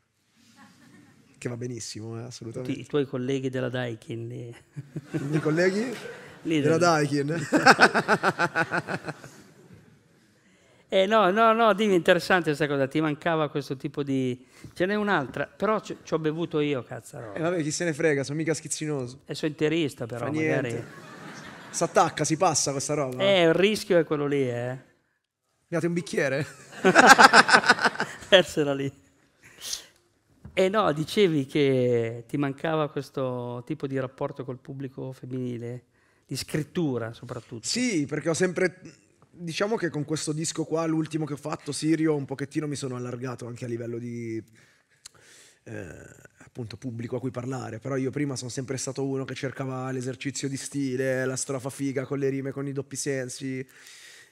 che va benissimo, eh, assolutamente. Tutti I tuoi colleghi della Daikin. Eh. I miei colleghi Lì della Daikin. eh, no, no, no, dimmi, interessante questa cosa, ti mancava questo tipo di... Ce n'è un'altra, però ci ho bevuto io, cazzarola. eh, vabbè, chi se ne frega, sono mica schizzinoso. E eh, sono interista però, magari... Si attacca, si passa questa roba. Eh, il rischio è quello lì, eh. Mi date un bicchiere? Persela lì. E eh, no, dicevi che ti mancava questo tipo di rapporto col pubblico femminile, di scrittura soprattutto. Sì, perché ho sempre... Diciamo che con questo disco qua, l'ultimo che ho fatto, Sirio, un pochettino mi sono allargato anche a livello di... Eh, appunto pubblico a cui parlare, però io prima sono sempre stato uno che cercava l'esercizio di stile, la strofa figa con le rime, con i doppi sensi,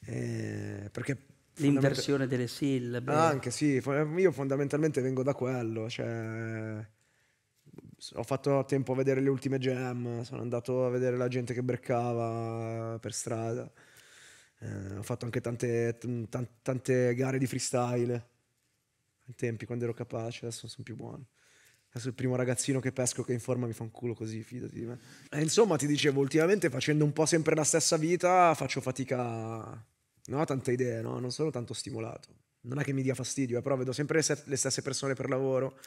eh, perché L'inversione delle sillabe. Ah, anche sì, io fondamentalmente vengo da quello. Cioè, ho fatto tempo a vedere le ultime jam, sono andato a vedere la gente che breccava per strada. Eh, ho fatto anche tante, t- tante gare di freestyle. Ai tempi, quando ero capace, adesso sono più buono. Adesso il primo ragazzino che pesco che in forma mi fa un culo così, fidati di me. E insomma, ti dicevo, ultimamente facendo un po' sempre la stessa vita, faccio fatica non ho tante idee, no? non sono tanto stimolato. Non è che mi dia fastidio, eh, però vedo sempre le stesse persone per lavoro.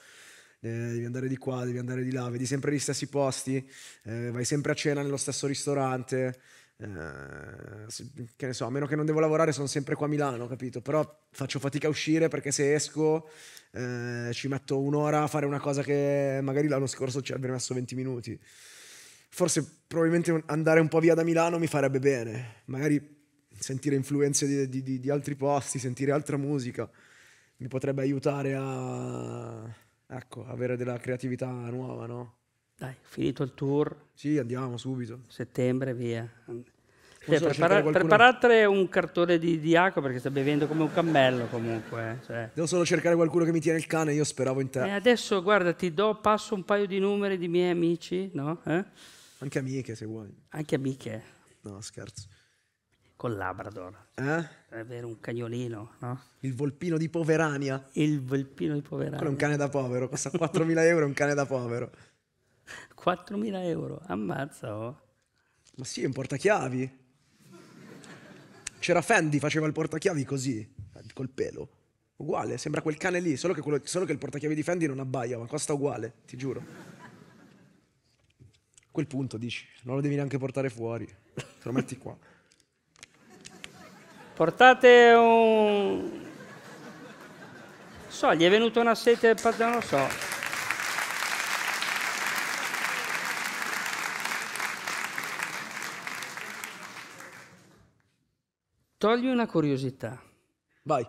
Eh, devi andare di qua, devi andare di là, vedi sempre gli stessi posti, eh, vai sempre a cena nello stesso ristorante. Eh, che ne so, a meno che non devo lavorare, sono sempre qua a Milano, capito? Però faccio fatica a uscire perché se esco eh, ci metto un'ora a fare una cosa che magari l'anno scorso ci avrei messo 20 minuti. Forse probabilmente andare un po' via da Milano mi farebbe bene, magari sentire influenze di, di, di, altri posti, sentire altra musica, mi potrebbe aiutare a ecco, avere della creatività nuova, no? Dai, finito il tour. Sì, andiamo subito. Settembre, via. Cioè, prepara- preparate un cartone di, di, acqua perché sta bevendo come un cammello comunque. Eh, cioè. Devo solo cercare qualcuno che mi tiene il cane, io speravo in te. E eh, adesso guarda, ti do, passo un paio di numeri di miei amici, no? Eh? Anche amiche se vuoi. Anche amiche. No, scherzo. Col Labrador. Eh? Avere un cagnolino, no? Il volpino di Poverania. Il volpino di Poverania. Quello è un cane da povero, costa 4.000 euro, è un cane da povero. 4.000 euro, ammazza oh. Ma sì, è un portachiavi. C'era Fendi, faceva il portachiavi così, col pelo. Uguale, sembra quel cane lì, solo che, quello, solo che il portachiavi di Fendi non abbaia, ma costa uguale, ti giuro. A quel punto dici, non lo devi neanche portare fuori, te lo metti qua. Portate un... So, gli è venuta una sete, non lo so. Togli una curiosità. Vai.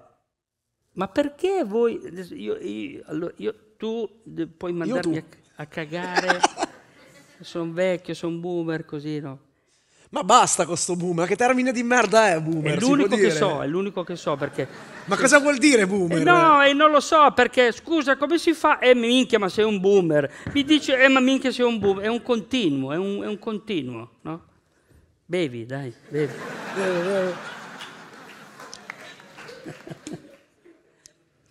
Ma perché voi... Io, io, allora, io, tu puoi mandarmi a, a cagare. sono vecchio, sono boomer, così, no? Ma basta con sto boomer, che termine di merda è boomer? È l'unico che so, è l'unico che so perché... Ma cosa vuol dire boomer? Eh no, e eh, non lo so perché, scusa, come si fa? Eh minchia, ma sei un boomer. Mi dice, eh ma minchia sei un boomer, è un continuo, è un, è un continuo, no? Bevi, dai, bevi. Eh, eh.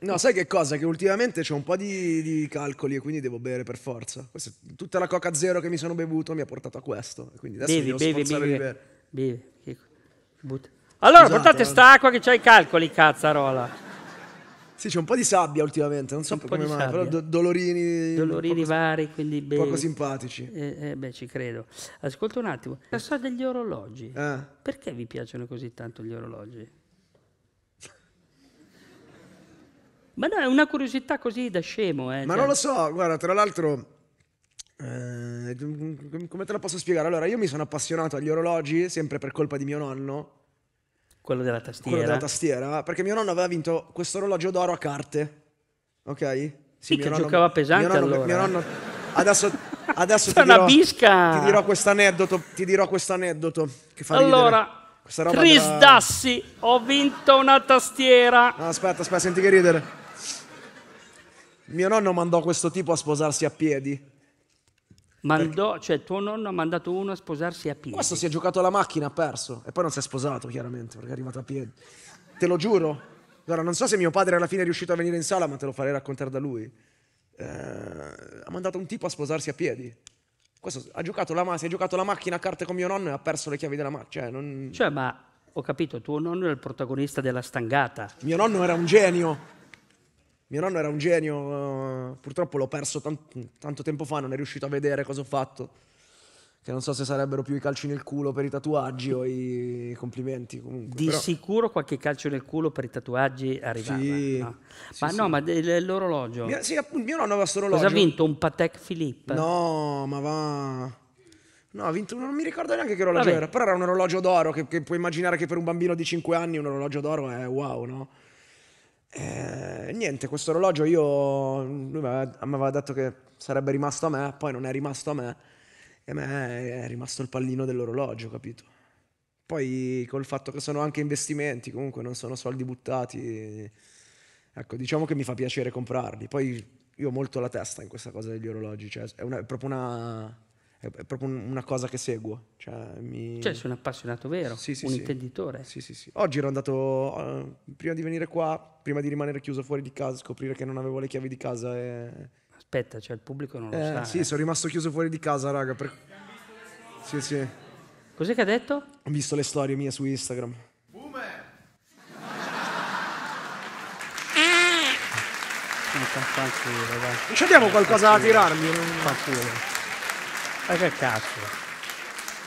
No, sai che cosa? Che ultimamente c'è un po' di, di, calcoli e quindi devo bere per forza. Questa, tutta la coca zero che mi sono bevuto mi ha portato a questo. Quindi adesso bevi, devo bevi, bevi, di bere. Bevi. Butta. Allora, Scusate, portate non... Eh. sta acqua che c'ha i calcoli, cazzarola. Sì, c'è un po' di sabbia ultimamente, non so un come mai, però do- dolorini... Dolorini vari, quindi... Beh, poco simpatici. Eh, eh, beh, ci credo. Ascolta un attimo, la so degli orologi. Eh. Perché vi piacciono così tanto gli orologi? Ma no, è una curiosità così da scemo. Eh, Ma cioè. non lo so, guarda, tra l'altro... Eh, come te la posso spiegare? Allora, io mi sono appassionato agli orologi sempre per colpa di mio nonno. Quello della tastiera. Quello della tastiera, perché mio nonno aveva vinto questo orologio d'oro a carte. Ok? Sì, che giocava pesante mio nonno, allora. Mio nonno, adesso, adesso ti, dirò, ti dirò questo aneddoto, ti dirò questo aneddoto che fa Allora, Chris della... Dassi, ho vinto una tastiera. No, aspetta, aspetta, senti che ridere. Mio nonno mandò questo tipo a sposarsi a piedi. Mandò, cioè tuo nonno ha mandato uno a sposarsi a piedi. Questo si è giocato alla macchina, ha perso. E poi non si è sposato, chiaramente, perché è arrivato a piedi. Te lo giuro. Allora, non so se mio padre alla fine è riuscito a venire in sala, ma te lo farei raccontare da lui. Eh, ha mandato un tipo a sposarsi a piedi. Questo ha giocato la, si è giocato la macchina a carte con mio nonno e ha perso le chiavi della macchina. Cioè, non... cioè, ma ho capito, tuo nonno era il protagonista della stangata. Mio nonno era un genio. Mio nonno era un genio, eh, purtroppo l'ho perso tan- tanto tempo fa, non è riuscito a vedere cosa ho fatto. Che non so se sarebbero più i calci nel culo per i tatuaggi o i complimenti. Comunque, Di però... sicuro qualche calcio nel culo per i tatuaggi arrivava. Sì, no? Sì, ma sì. no, ma del- l'orologio. Mio, sì, mio nonno aveva questo orologio. Cosa ha vinto? Un Patek Philippe? No, ma va. No, ha vinto, non mi ricordo neanche che orologio Vabbè. era, però era un orologio d'oro, che, che, puoi immaginare che per un bambino di 5 anni un orologio d'oro è wow, no? E eh, niente, questo orologio io, lui mi aveva detto che sarebbe rimasto a me, poi non è rimasto a me, e a me è rimasto il pallino dell'orologio, capito? Poi col fatto che sono anche investimenti, comunque non sono soldi buttati, ecco, diciamo che mi fa piacere comprarli. Poi io ho molto la testa in questa cosa degli orologi, cioè è, una, è proprio una è, è proprio una cosa che seguo. Cioè, mi... cioè sei un appassionato vero, sì, sì, un sì. intenditore. Sì, sì, sì. Oggi ero andato, uh, prima di venire qua, prima di rimanere chiuso fuori di casa, scoprire che non avevo le chiavi di casa e... Aspetta, cioè il pubblico non lo eh, sa. Sì, eh. sono rimasto chiuso fuori di casa, raga. Per... Sì, sì. Cos'è che ha detto? Ho visto le storie mie su Instagram. Boomer! Eh, non ci abbiamo qualcosa da tirarmi? Non... Fazzule. Ma che cazzo?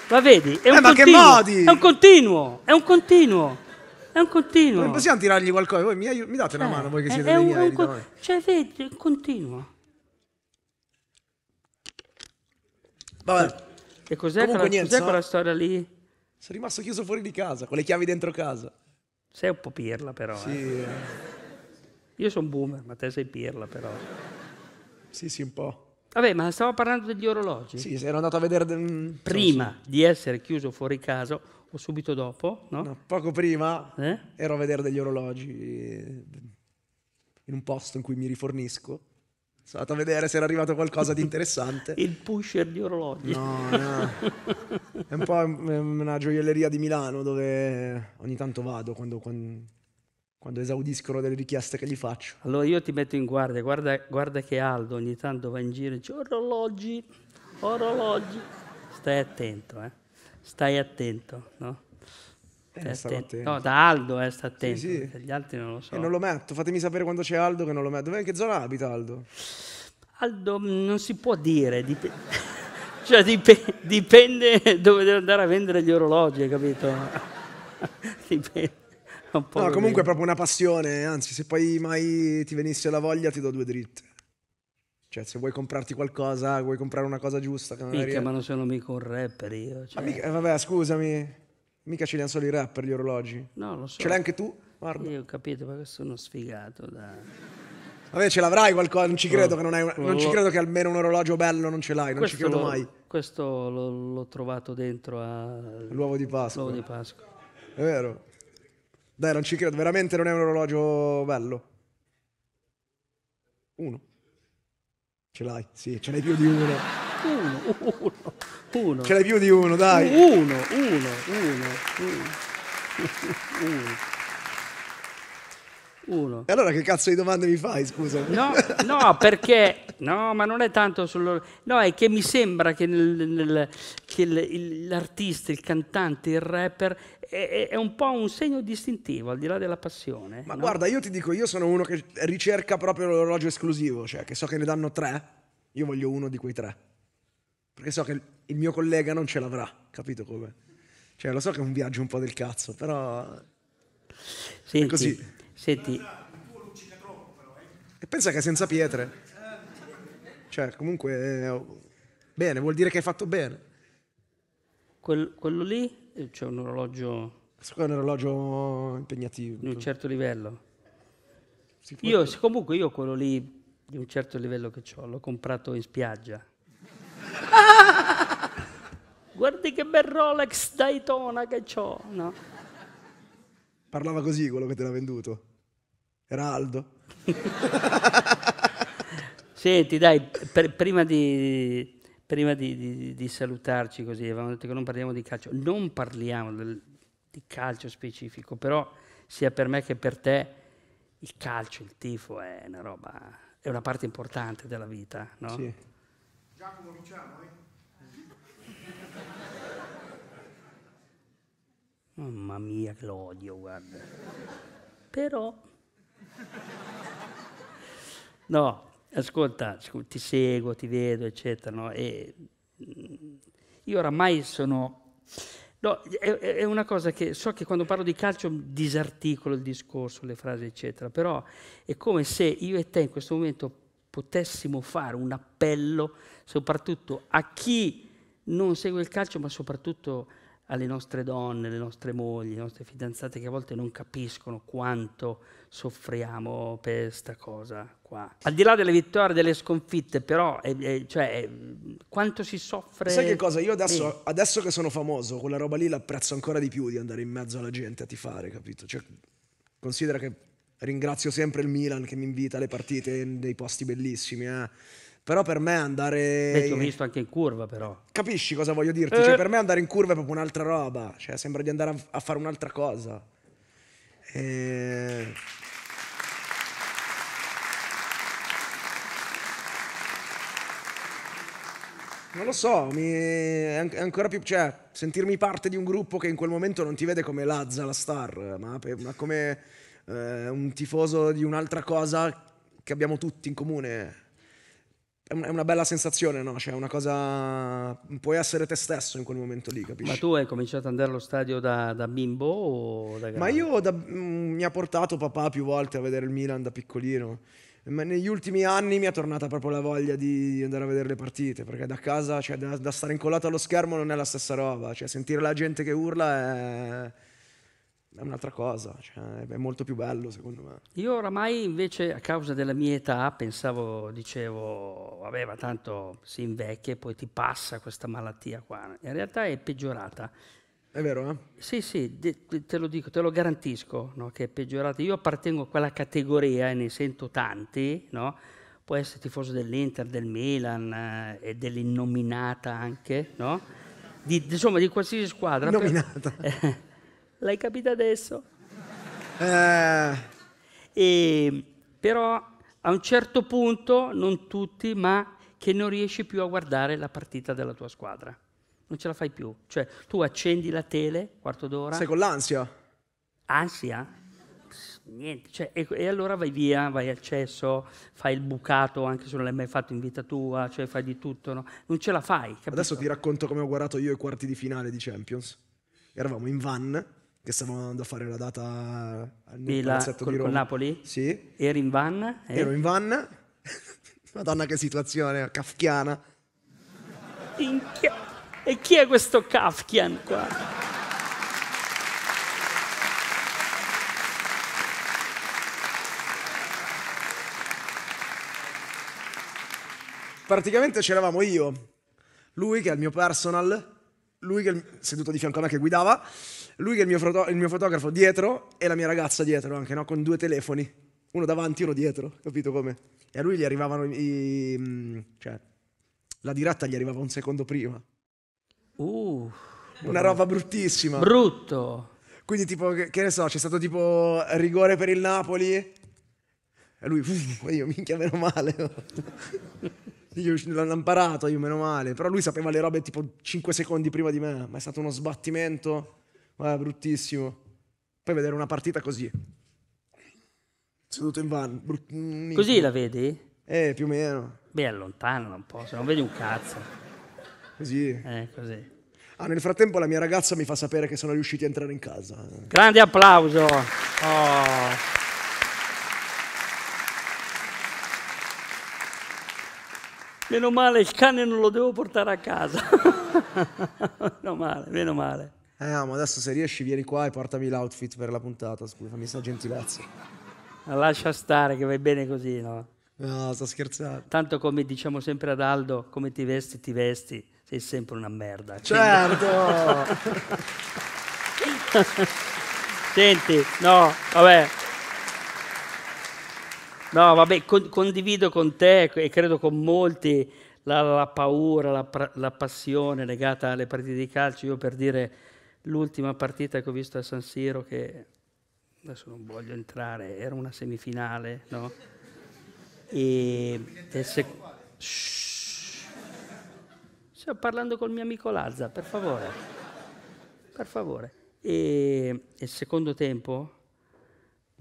Ma vedi, è eh, un eh, ma che continuo. modi? È un continuo, è un continuo. È un continuo. Non possiamo tirargli qualcosa, voi mi, aiu- mi date una Eh, mano voi che siete è dei un- miei. un di noi. Cioè, vedi, è un continuo. Vabbè, E cos'è, quella, niente, cos'è so- quella storia lì? sono rimasto chiuso fuori di casa, con le chiavi dentro casa. Sei un po' pirla però. Sì, eh, Io sono boomer, ma te sei pirla però. sì, sì, un po'. Vabbè, ma stavo parlando degli orologi. Sì, ero andato a vedere... Del... Mm, prima so, di essere chiuso fuori caso o subito dopo, no? no poco prima eh? ero a vedere degli orologi eh, in un posto in cui mi rifornisco. Sono andato a vedere se era arrivato qualcosa di interessante. Il pusher di orologi. No, no. È un po' una gioielleria di Milano dove ogni tanto vado quando, quando quando esaudiscono delle richieste che gli faccio. Allora io ti metto in guardia, guarda, guarda che Aldo ogni tanto va in giro e dice orologi, orologi. Stai attento, eh. Stai attento, no? Eh, Stai eh, attento. attento. No, da Aldo eh, sta attento, sì, sì. gli altri non lo so. E eh, non lo metto, fatemi sapere quando c'è Aldo che non lo metto. Dove in che zona abita Aldo? Aldo mm, non si può dire, dip- cioè dip- dipende dove devo andare a vendere gli orologi, capito? dipende. no, comunque è proprio una passione, anzi se poi mai ti venisse la voglia ti do due dritte. Cioè, se vuoi comprarti qualcosa, vuoi comprare una cosa giusta. Che magari... Mica, ma non sono mica un rapper io. Cioè... Mica, eh, vabbè, scusami, mica ce li hanno solo i rapper gli orologi. No, lo so. Ce l'hai anche tu? Guarda. Io ho capito, ma questo è uno sfigato. Dai. Vabbè, ce l'avrai qualcosa, non ci credo, oh, che, non una... non ci oh. credo che almeno un orologio bello non ce l'hai, non ci credo mai. Questo l'ho, trovato dentro a... l'uovo di Pasqua. L'uovo di Pasqua. È vero? Dai, non ci credo, veramente non è un orologio bello. Uno. Ce l'hai? Sì, ce n'hai più di uno. Uno, uno, uno. Ce l'hai più di uno, dai. Uno, uno, uno, uno. uno uno. E allora che cazzo di domande mi fai, scusa? No, no, perché... No, ma non è tanto solo... No, è che mi sembra che, nel, nel, che l'artista, il cantante, il rapper è, è, un po' un segno distintivo, al di là della passione. Ma no? guarda, io ti dico, io sono uno che ricerca proprio l'orologio esclusivo, cioè che so che ne danno tre, io voglio uno di quei tre. Perché so che il mio collega non ce l'avrà, capito come? Cioè, lo so che è un viaggio un po' del cazzo, però... Senti, è così. Senti. E pensa che senza pietre. Cioè, comunque... Eh, bene, vuol dire che hai fatto bene. Quel, quello lì eh, c'è cioè un orologio... Questo qua è un orologio impegnativo. Di un certo livello. Io, comunque, io quello lì di un certo livello che ho, l'ho comprato in spiaggia. Guardi che bel Rolex Daytona che ho, no? Parlava così quello che te l'ha venduto. Era Aldo. Senti, dai, per, prima, di, prima di, di, di, salutarci così, avevamo detto che non parliamo di calcio, non parliamo del, di calcio specifico, però sia per me che per te il calcio, il tifo è una roba, è una parte importante della vita, no? Sì. Già cominciamo, eh? Mamma mia, che l'odio, guarda. Però No, ascolta, ti seguo, ti vedo, eccetera. No? E mm, io oramai sono... No, è, una cosa che so che quando parlo di calcio disarticolo il discorso, le frasi, eccetera, però è come se io e te in questo momento potessimo fare un appello soprattutto a chi non segue il calcio, ma soprattutto a alle nostre donne, alle nostre mogli, alle nostre fidanzate che a volte non capiscono quanto soffriamo per questa cosa qua. Al di là delle vittorie, e delle sconfitte, però, è, è, cioè, è, quanto si soffre... Sai che cosa? Io adesso, adesso che sono famoso, quella roba lì l'apprezzo ancora di più di andare in mezzo alla gente a tifare, capito? Cioè, considera che ringrazio sempre il Milan che mi invita alle partite in dei posti bellissimi, eh? Però per me andare. Beh, ti ho visto anche in curva, però. Capisci cosa voglio dirti? Cioè, eh. Cioè, per me andare in curva è proprio un'altra roba. Cioè, sembra di andare a, a fare un'altra cosa. E... Non lo so, mi... è ancora più. Cioè, sentirmi parte di un gruppo che in quel momento non ti vede come Lazza, la star, ma, ma come eh, un tifoso di un'altra cosa che abbiamo tutti in comune è, una bella sensazione, no? Cioè, una cosa. Puoi essere te stesso in quel momento lì, capisci? Ma tu hai cominciato ad andare allo stadio da, da bimbo o da Ma io da, mm, mi ha portato papà più volte a vedere il Milan da piccolino. Ma negli ultimi anni mi è tornata proprio la voglia di andare a vedere le partite, perché da casa, cioè da, da stare incollato allo schermo non è la stessa roba, cioè sentire la gente che urla è è un'altra cosa, cioè, è molto più bello secondo me. Io oramai invece a causa della mia età pensavo, dicevo, vabbè ma tanto si invecchia e poi ti passa questa malattia qua, in realtà è peggiorata. È vero, eh? Sì, sì, te lo dico, te lo garantisco no, che è peggiorata. Io appartengo a quella categoria e ne sento tanti, no? Può essere tifoso dell'Inter, del Milan eh, e dell'innominata anche, no? Di, insomma, di qualsiasi squadra. Innominata. Per... Eh, L'hai capito adesso? Eh. E, però a un certo punto, non tutti, ma che non riesci più a guardare la partita della tua squadra. Non ce la fai più. Cioè, tu accendi la tele, quarto d'ora. Sei con l'ansia. Ansia? niente. Cioè, e, e, allora vai via, vai al cesso, fai il bucato, anche se non l'hai mai fatto in vita tua, cioè fai di tutto. No? Non ce la fai. Capito? Adesso ti racconto come ho guardato io i quarti di finale di Champions. Eravamo in van che stavamo andando a fare la data al Mila, palazzetto col, di Roma. Con Napoli? Sì. Ero in van? Eh? Ero in van. Madonna che situazione, kafkiana. Inchia. E chi è questo kafkian qua? Praticamente c'eravamo io, lui che è il mio personal, lui che seduto di fianco a me che guidava, lui che è il mio, foto, il mio fotografo dietro e la mia ragazza dietro anche, no? con due telefoni, uno davanti e uno dietro, capito come? E a lui gli arrivavano i... Mm, cioè la diretta gli arrivava un secondo prima. Uh, una roba bruttissima. Brutto. Quindi tipo, che, che ne so, c'è stato tipo rigore per il Napoli e lui, uff, io minchia meno male. Io l'hanno imparato, io meno male. Però lui sapeva le robe tipo 5 secondi prima di me. Ma è stato uno sbattimento. Guarda, bruttissimo. Poi vedere una partita così. Seduto in van. Brut- mm, così la vedi? Eh, più o meno. Beh, allontana un po', se non vedi un cazzo. Così. Eh, così. Ah, nel frattempo la mia ragazza mi fa sapere che sono riusciti a entrare in casa. Grande applauso. Oh. Meno male, il cane non lo devo portare a casa. meno male, meno male. Eh, ma adesso se riesci vieni qua e portami l'outfit per la puntata, scusa, fammi sta gentilezza. Lascia stare che vai bene così, no? No, sto scherzando. Tanto come diciamo sempre ad Aldo, come ti vesti, ti vesti, sei sempre una merda. Certo! Senti, no, vabbè, No, vabbè, con, condivido con te e credo con molti la, la paura, la, la, passione legata alle partite di calcio. Io per dire l'ultima partita che ho visto a San Siro, che adesso non voglio entrare, era una semifinale, no? E, e se, shh, sto parlando col mio amico Lazza, per favore, per favore. E, il secondo tempo...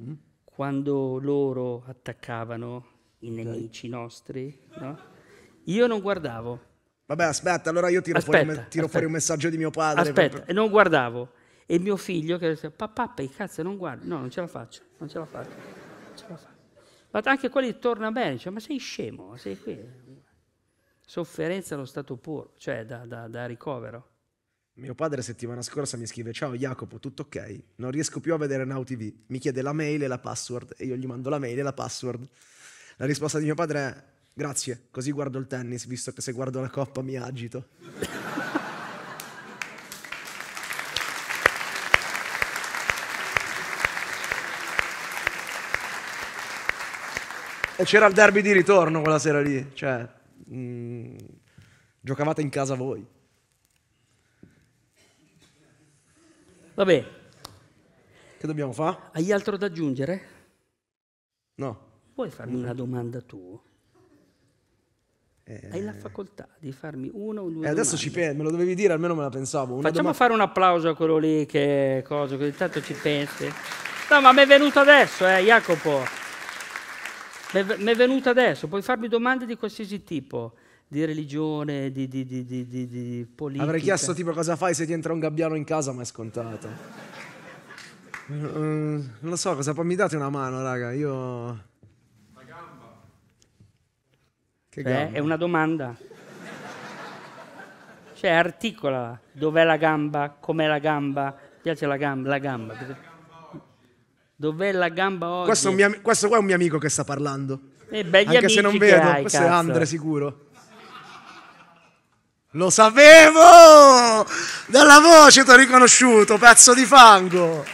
Mm? quando loro attaccavano i nemici nostri, no? io non guardavo. Vabbè, aspetta, allora io tiro, aspetta, fuori, tiro fuori, un messaggio di mio padre. Aspetta, per... non guardavo. E mio figlio che diceva, papà, per cazzo, non guardo. No, non ce la faccio, non ce la faccio. Ce la faccio. Ma anche quelli torna bene, dice, ma sei scemo, sei qui. Sofferenza allo stato puro, cioè da, da, da ricovero. Mio padre settimana scorsa mi scrive ciao Jacopo, tutto ok? Non riesco più a vedere Now TV. Mi chiede la mail e la password e io gli mando la mail e la password. La risposta di mio padre è grazie, così guardo il tennis visto che se guardo la coppa mi agito. e c'era il derby di ritorno quella sera lì, cioè mh, mm, giocavate in casa voi. Va bene. Che dobbiamo fare? Hai altro da aggiungere? No. Puoi farmi una domanda tu? Eh... Hai la facoltà di farmi una o due eh, adesso domande. ci penso, me lo dovevi dire, almeno me la pensavo. Una Facciamo fare un applauso a quello lì che cosa, così tanto ci pensi. No, ma mi è venuto adesso, eh, Jacopo. Mi è venuto adesso, puoi farmi domande di qualsiasi tipo di religione, di, di, di, di, politica. Avrei chiesto tipo cosa fai se ti entra un gabbiano in casa, ma è scontato. uh, eh, non lo so, cosa mi date una mano, raga? Io... La gamba. Che cioè, È una domanda. Cioè, articola. Dov'è la gamba? Com'è la gamba? Piace la gamba? La gamba. Dov'è la gamba, Dov'è la gamba oggi? Questo, mio, questo, qua è un mio amico che sta parlando. E eh, beh, gli Anche se non vedo, hai, questo cazzo. è Andre sicuro. Lo sapevo! Dalla voce ti ho riconosciuto, pezzo di fango!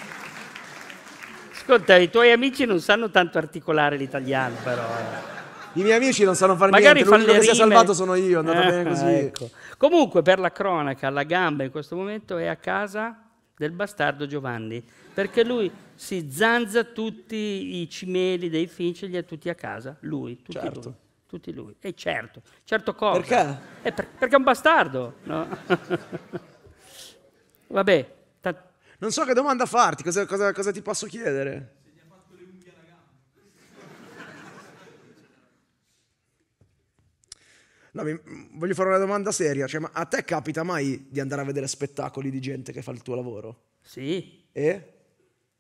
Ascolta, i tuoi amici non sanno tanto articolare l'italiano, però. Eh. I miei amici non sanno fare Magari niente, l'unico che si è salvato sono io, andata eh, bene così. Ecco. Comunque, per la cronaca, la gamba in questo momento è a casa del bastardo Giovanni, perché lui si zanza tutti i cimeli dei finci, li ha tutti a casa, lui, tutti certo. Lui tutti lui. E certo, certo cosa. Perché? Eh, per, perché è un bastardo. No? Vabbè. Non so che domanda farti, cosa, cosa, cosa ti posso chiedere? Se gli ha fatto le unghie alla gamba. No, voglio fare una domanda seria, cioè, ma a te capita mai di andare a vedere spettacoli di gente che fa il tuo lavoro? Sì. E?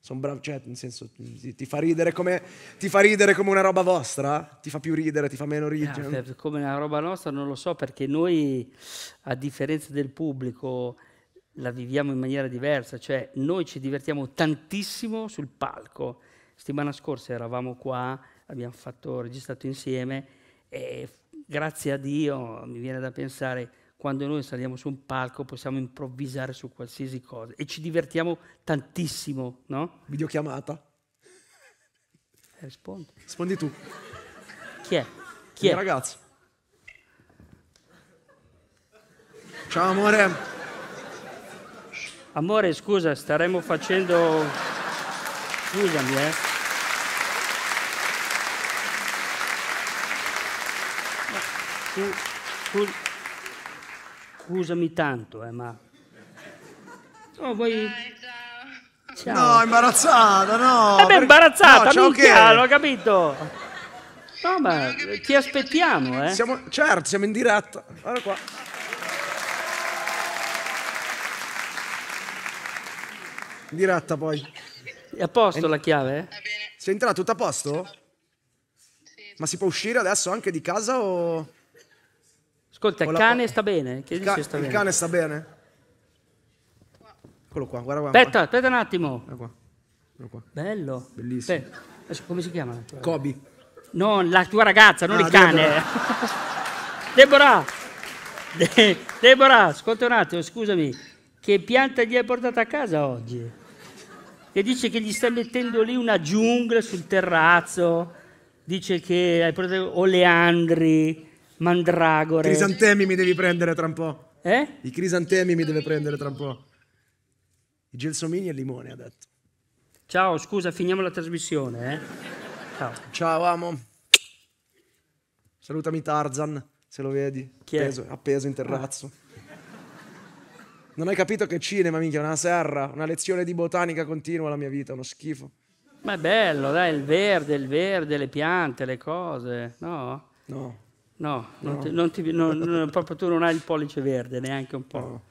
Sono bravo, cioè, nel senso, ti, ti, fa come, ti, fa ridere come, una roba vostra? Ti fa più ridere, ti fa meno ridere? No, ah, come una roba nostra non lo so, perché noi, a differenza del pubblico, la viviamo in maniera diversa. Cioè, noi ci divertiamo tantissimo sul palco. Settimana scorsa eravamo qua, abbiamo fatto, registrato insieme e grazie a Dio mi viene da pensare quando noi saliamo su un palco possiamo improvvisare su qualsiasi cosa e ci divertiamo tantissimo, no? Videochiamata. Eh, rispondi. Rispondi tu. Chi è? Chi Il è? ragazzo. Ciao amore. Amore, scusa, staremo facendo... Scusami, eh. tu, tu... Scusami tanto, eh, ma... Oh, vuoi... Ciao. No, imbarazzata, no. È eh beh, imbarazzata, no, minchia, l'ho capito. No, ma capito, ti aspettiamo, eh. Siamo, certo, siamo in diretta. Guarda qua. In diretta poi. È a posto è... la chiave? Eh? Va bene. Sei entrato tutto a posto? Sì. Ma si può uscire adesso anche di casa o... Ascolta, il cane qua. sta bene? Chiedi Ca- sta il bene. cane sta bene? Eccolo qua, guarda qua. Aspetta, aspetta un attimo. Guarda qua. Guarda qua. Bello. Bellissimo. Aspetta. Adesso, come si chiama? Kobe. No, la tua ragazza, non Ah, il cane. Deborah. De- Deborah, ascolta un attimo, scusami. Che pianta gli hai portato a casa oggi? E dice che gli stai mettendo lì una giungla sul terrazzo. Dice che hai portato oleandri. Mandragore. I crisantemi mi devi prendere tra un po'. Eh? I crisantemi mi deve prendere tra un po'. I gelsomini e il limone, ha detto. Ciao, scusa, finiamo la trasmissione, eh? Ciao. Ciao, amo. Salutami Tarzan, se lo vedi. Chi appeso, appeso in terrazzo. Non hai capito che cinema, minchia, una serra, una lezione di botanica continua la mia vita, uno schifo. Ma è bello, dai, il verde, il verde, le piante, le cose, no? No. No, no. Non, ti, non, ti, non, non proprio tu non hai il pollice verde, neanche un po'. No.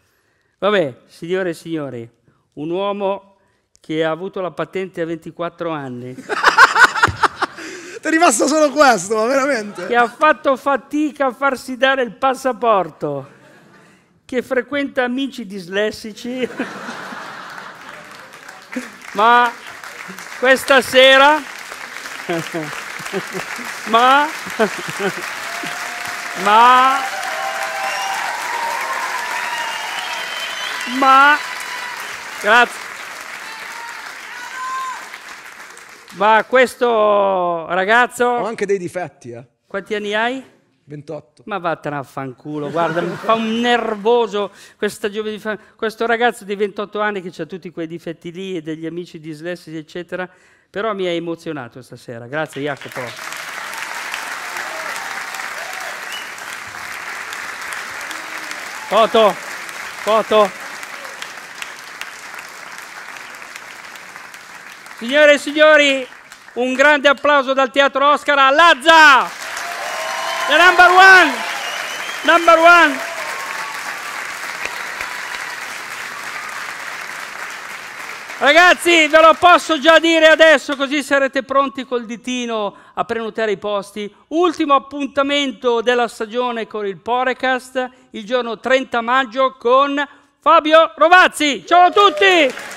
Vabbè, signore e signori, un uomo che ha avuto la patente a 24 anni. Ti è rimasto solo questo, ma veramente. Che ha fatto fatica a farsi dare il passaporto, che frequenta amici dislessici. ma questa sera... ma... Ma... Ma... Grazie. Ma questo ragazzo... Ho anche dei difetti, eh. Quanti anni hai? 28. Ma vattene a fanculo, guarda, mi fa un nervoso questa giovane, questo ragazzo di 28 anni che ha tutti quei difetti lì e degli amici dislessi, eccetera. Però mi ha emozionato stasera. Grazie Jacopo. Foto, foto. Signore e signori, un grande applauso dal Teatro Oscar a Lazza, the number one, number one. Ragazzi, ve lo posso già dire adesso, così sarete pronti col ditino a prenotare i posti. Ultimo appuntamento della stagione con il Porecast, il giorno 30 maggio con Fabio Rovazzi. Ciao a tutti!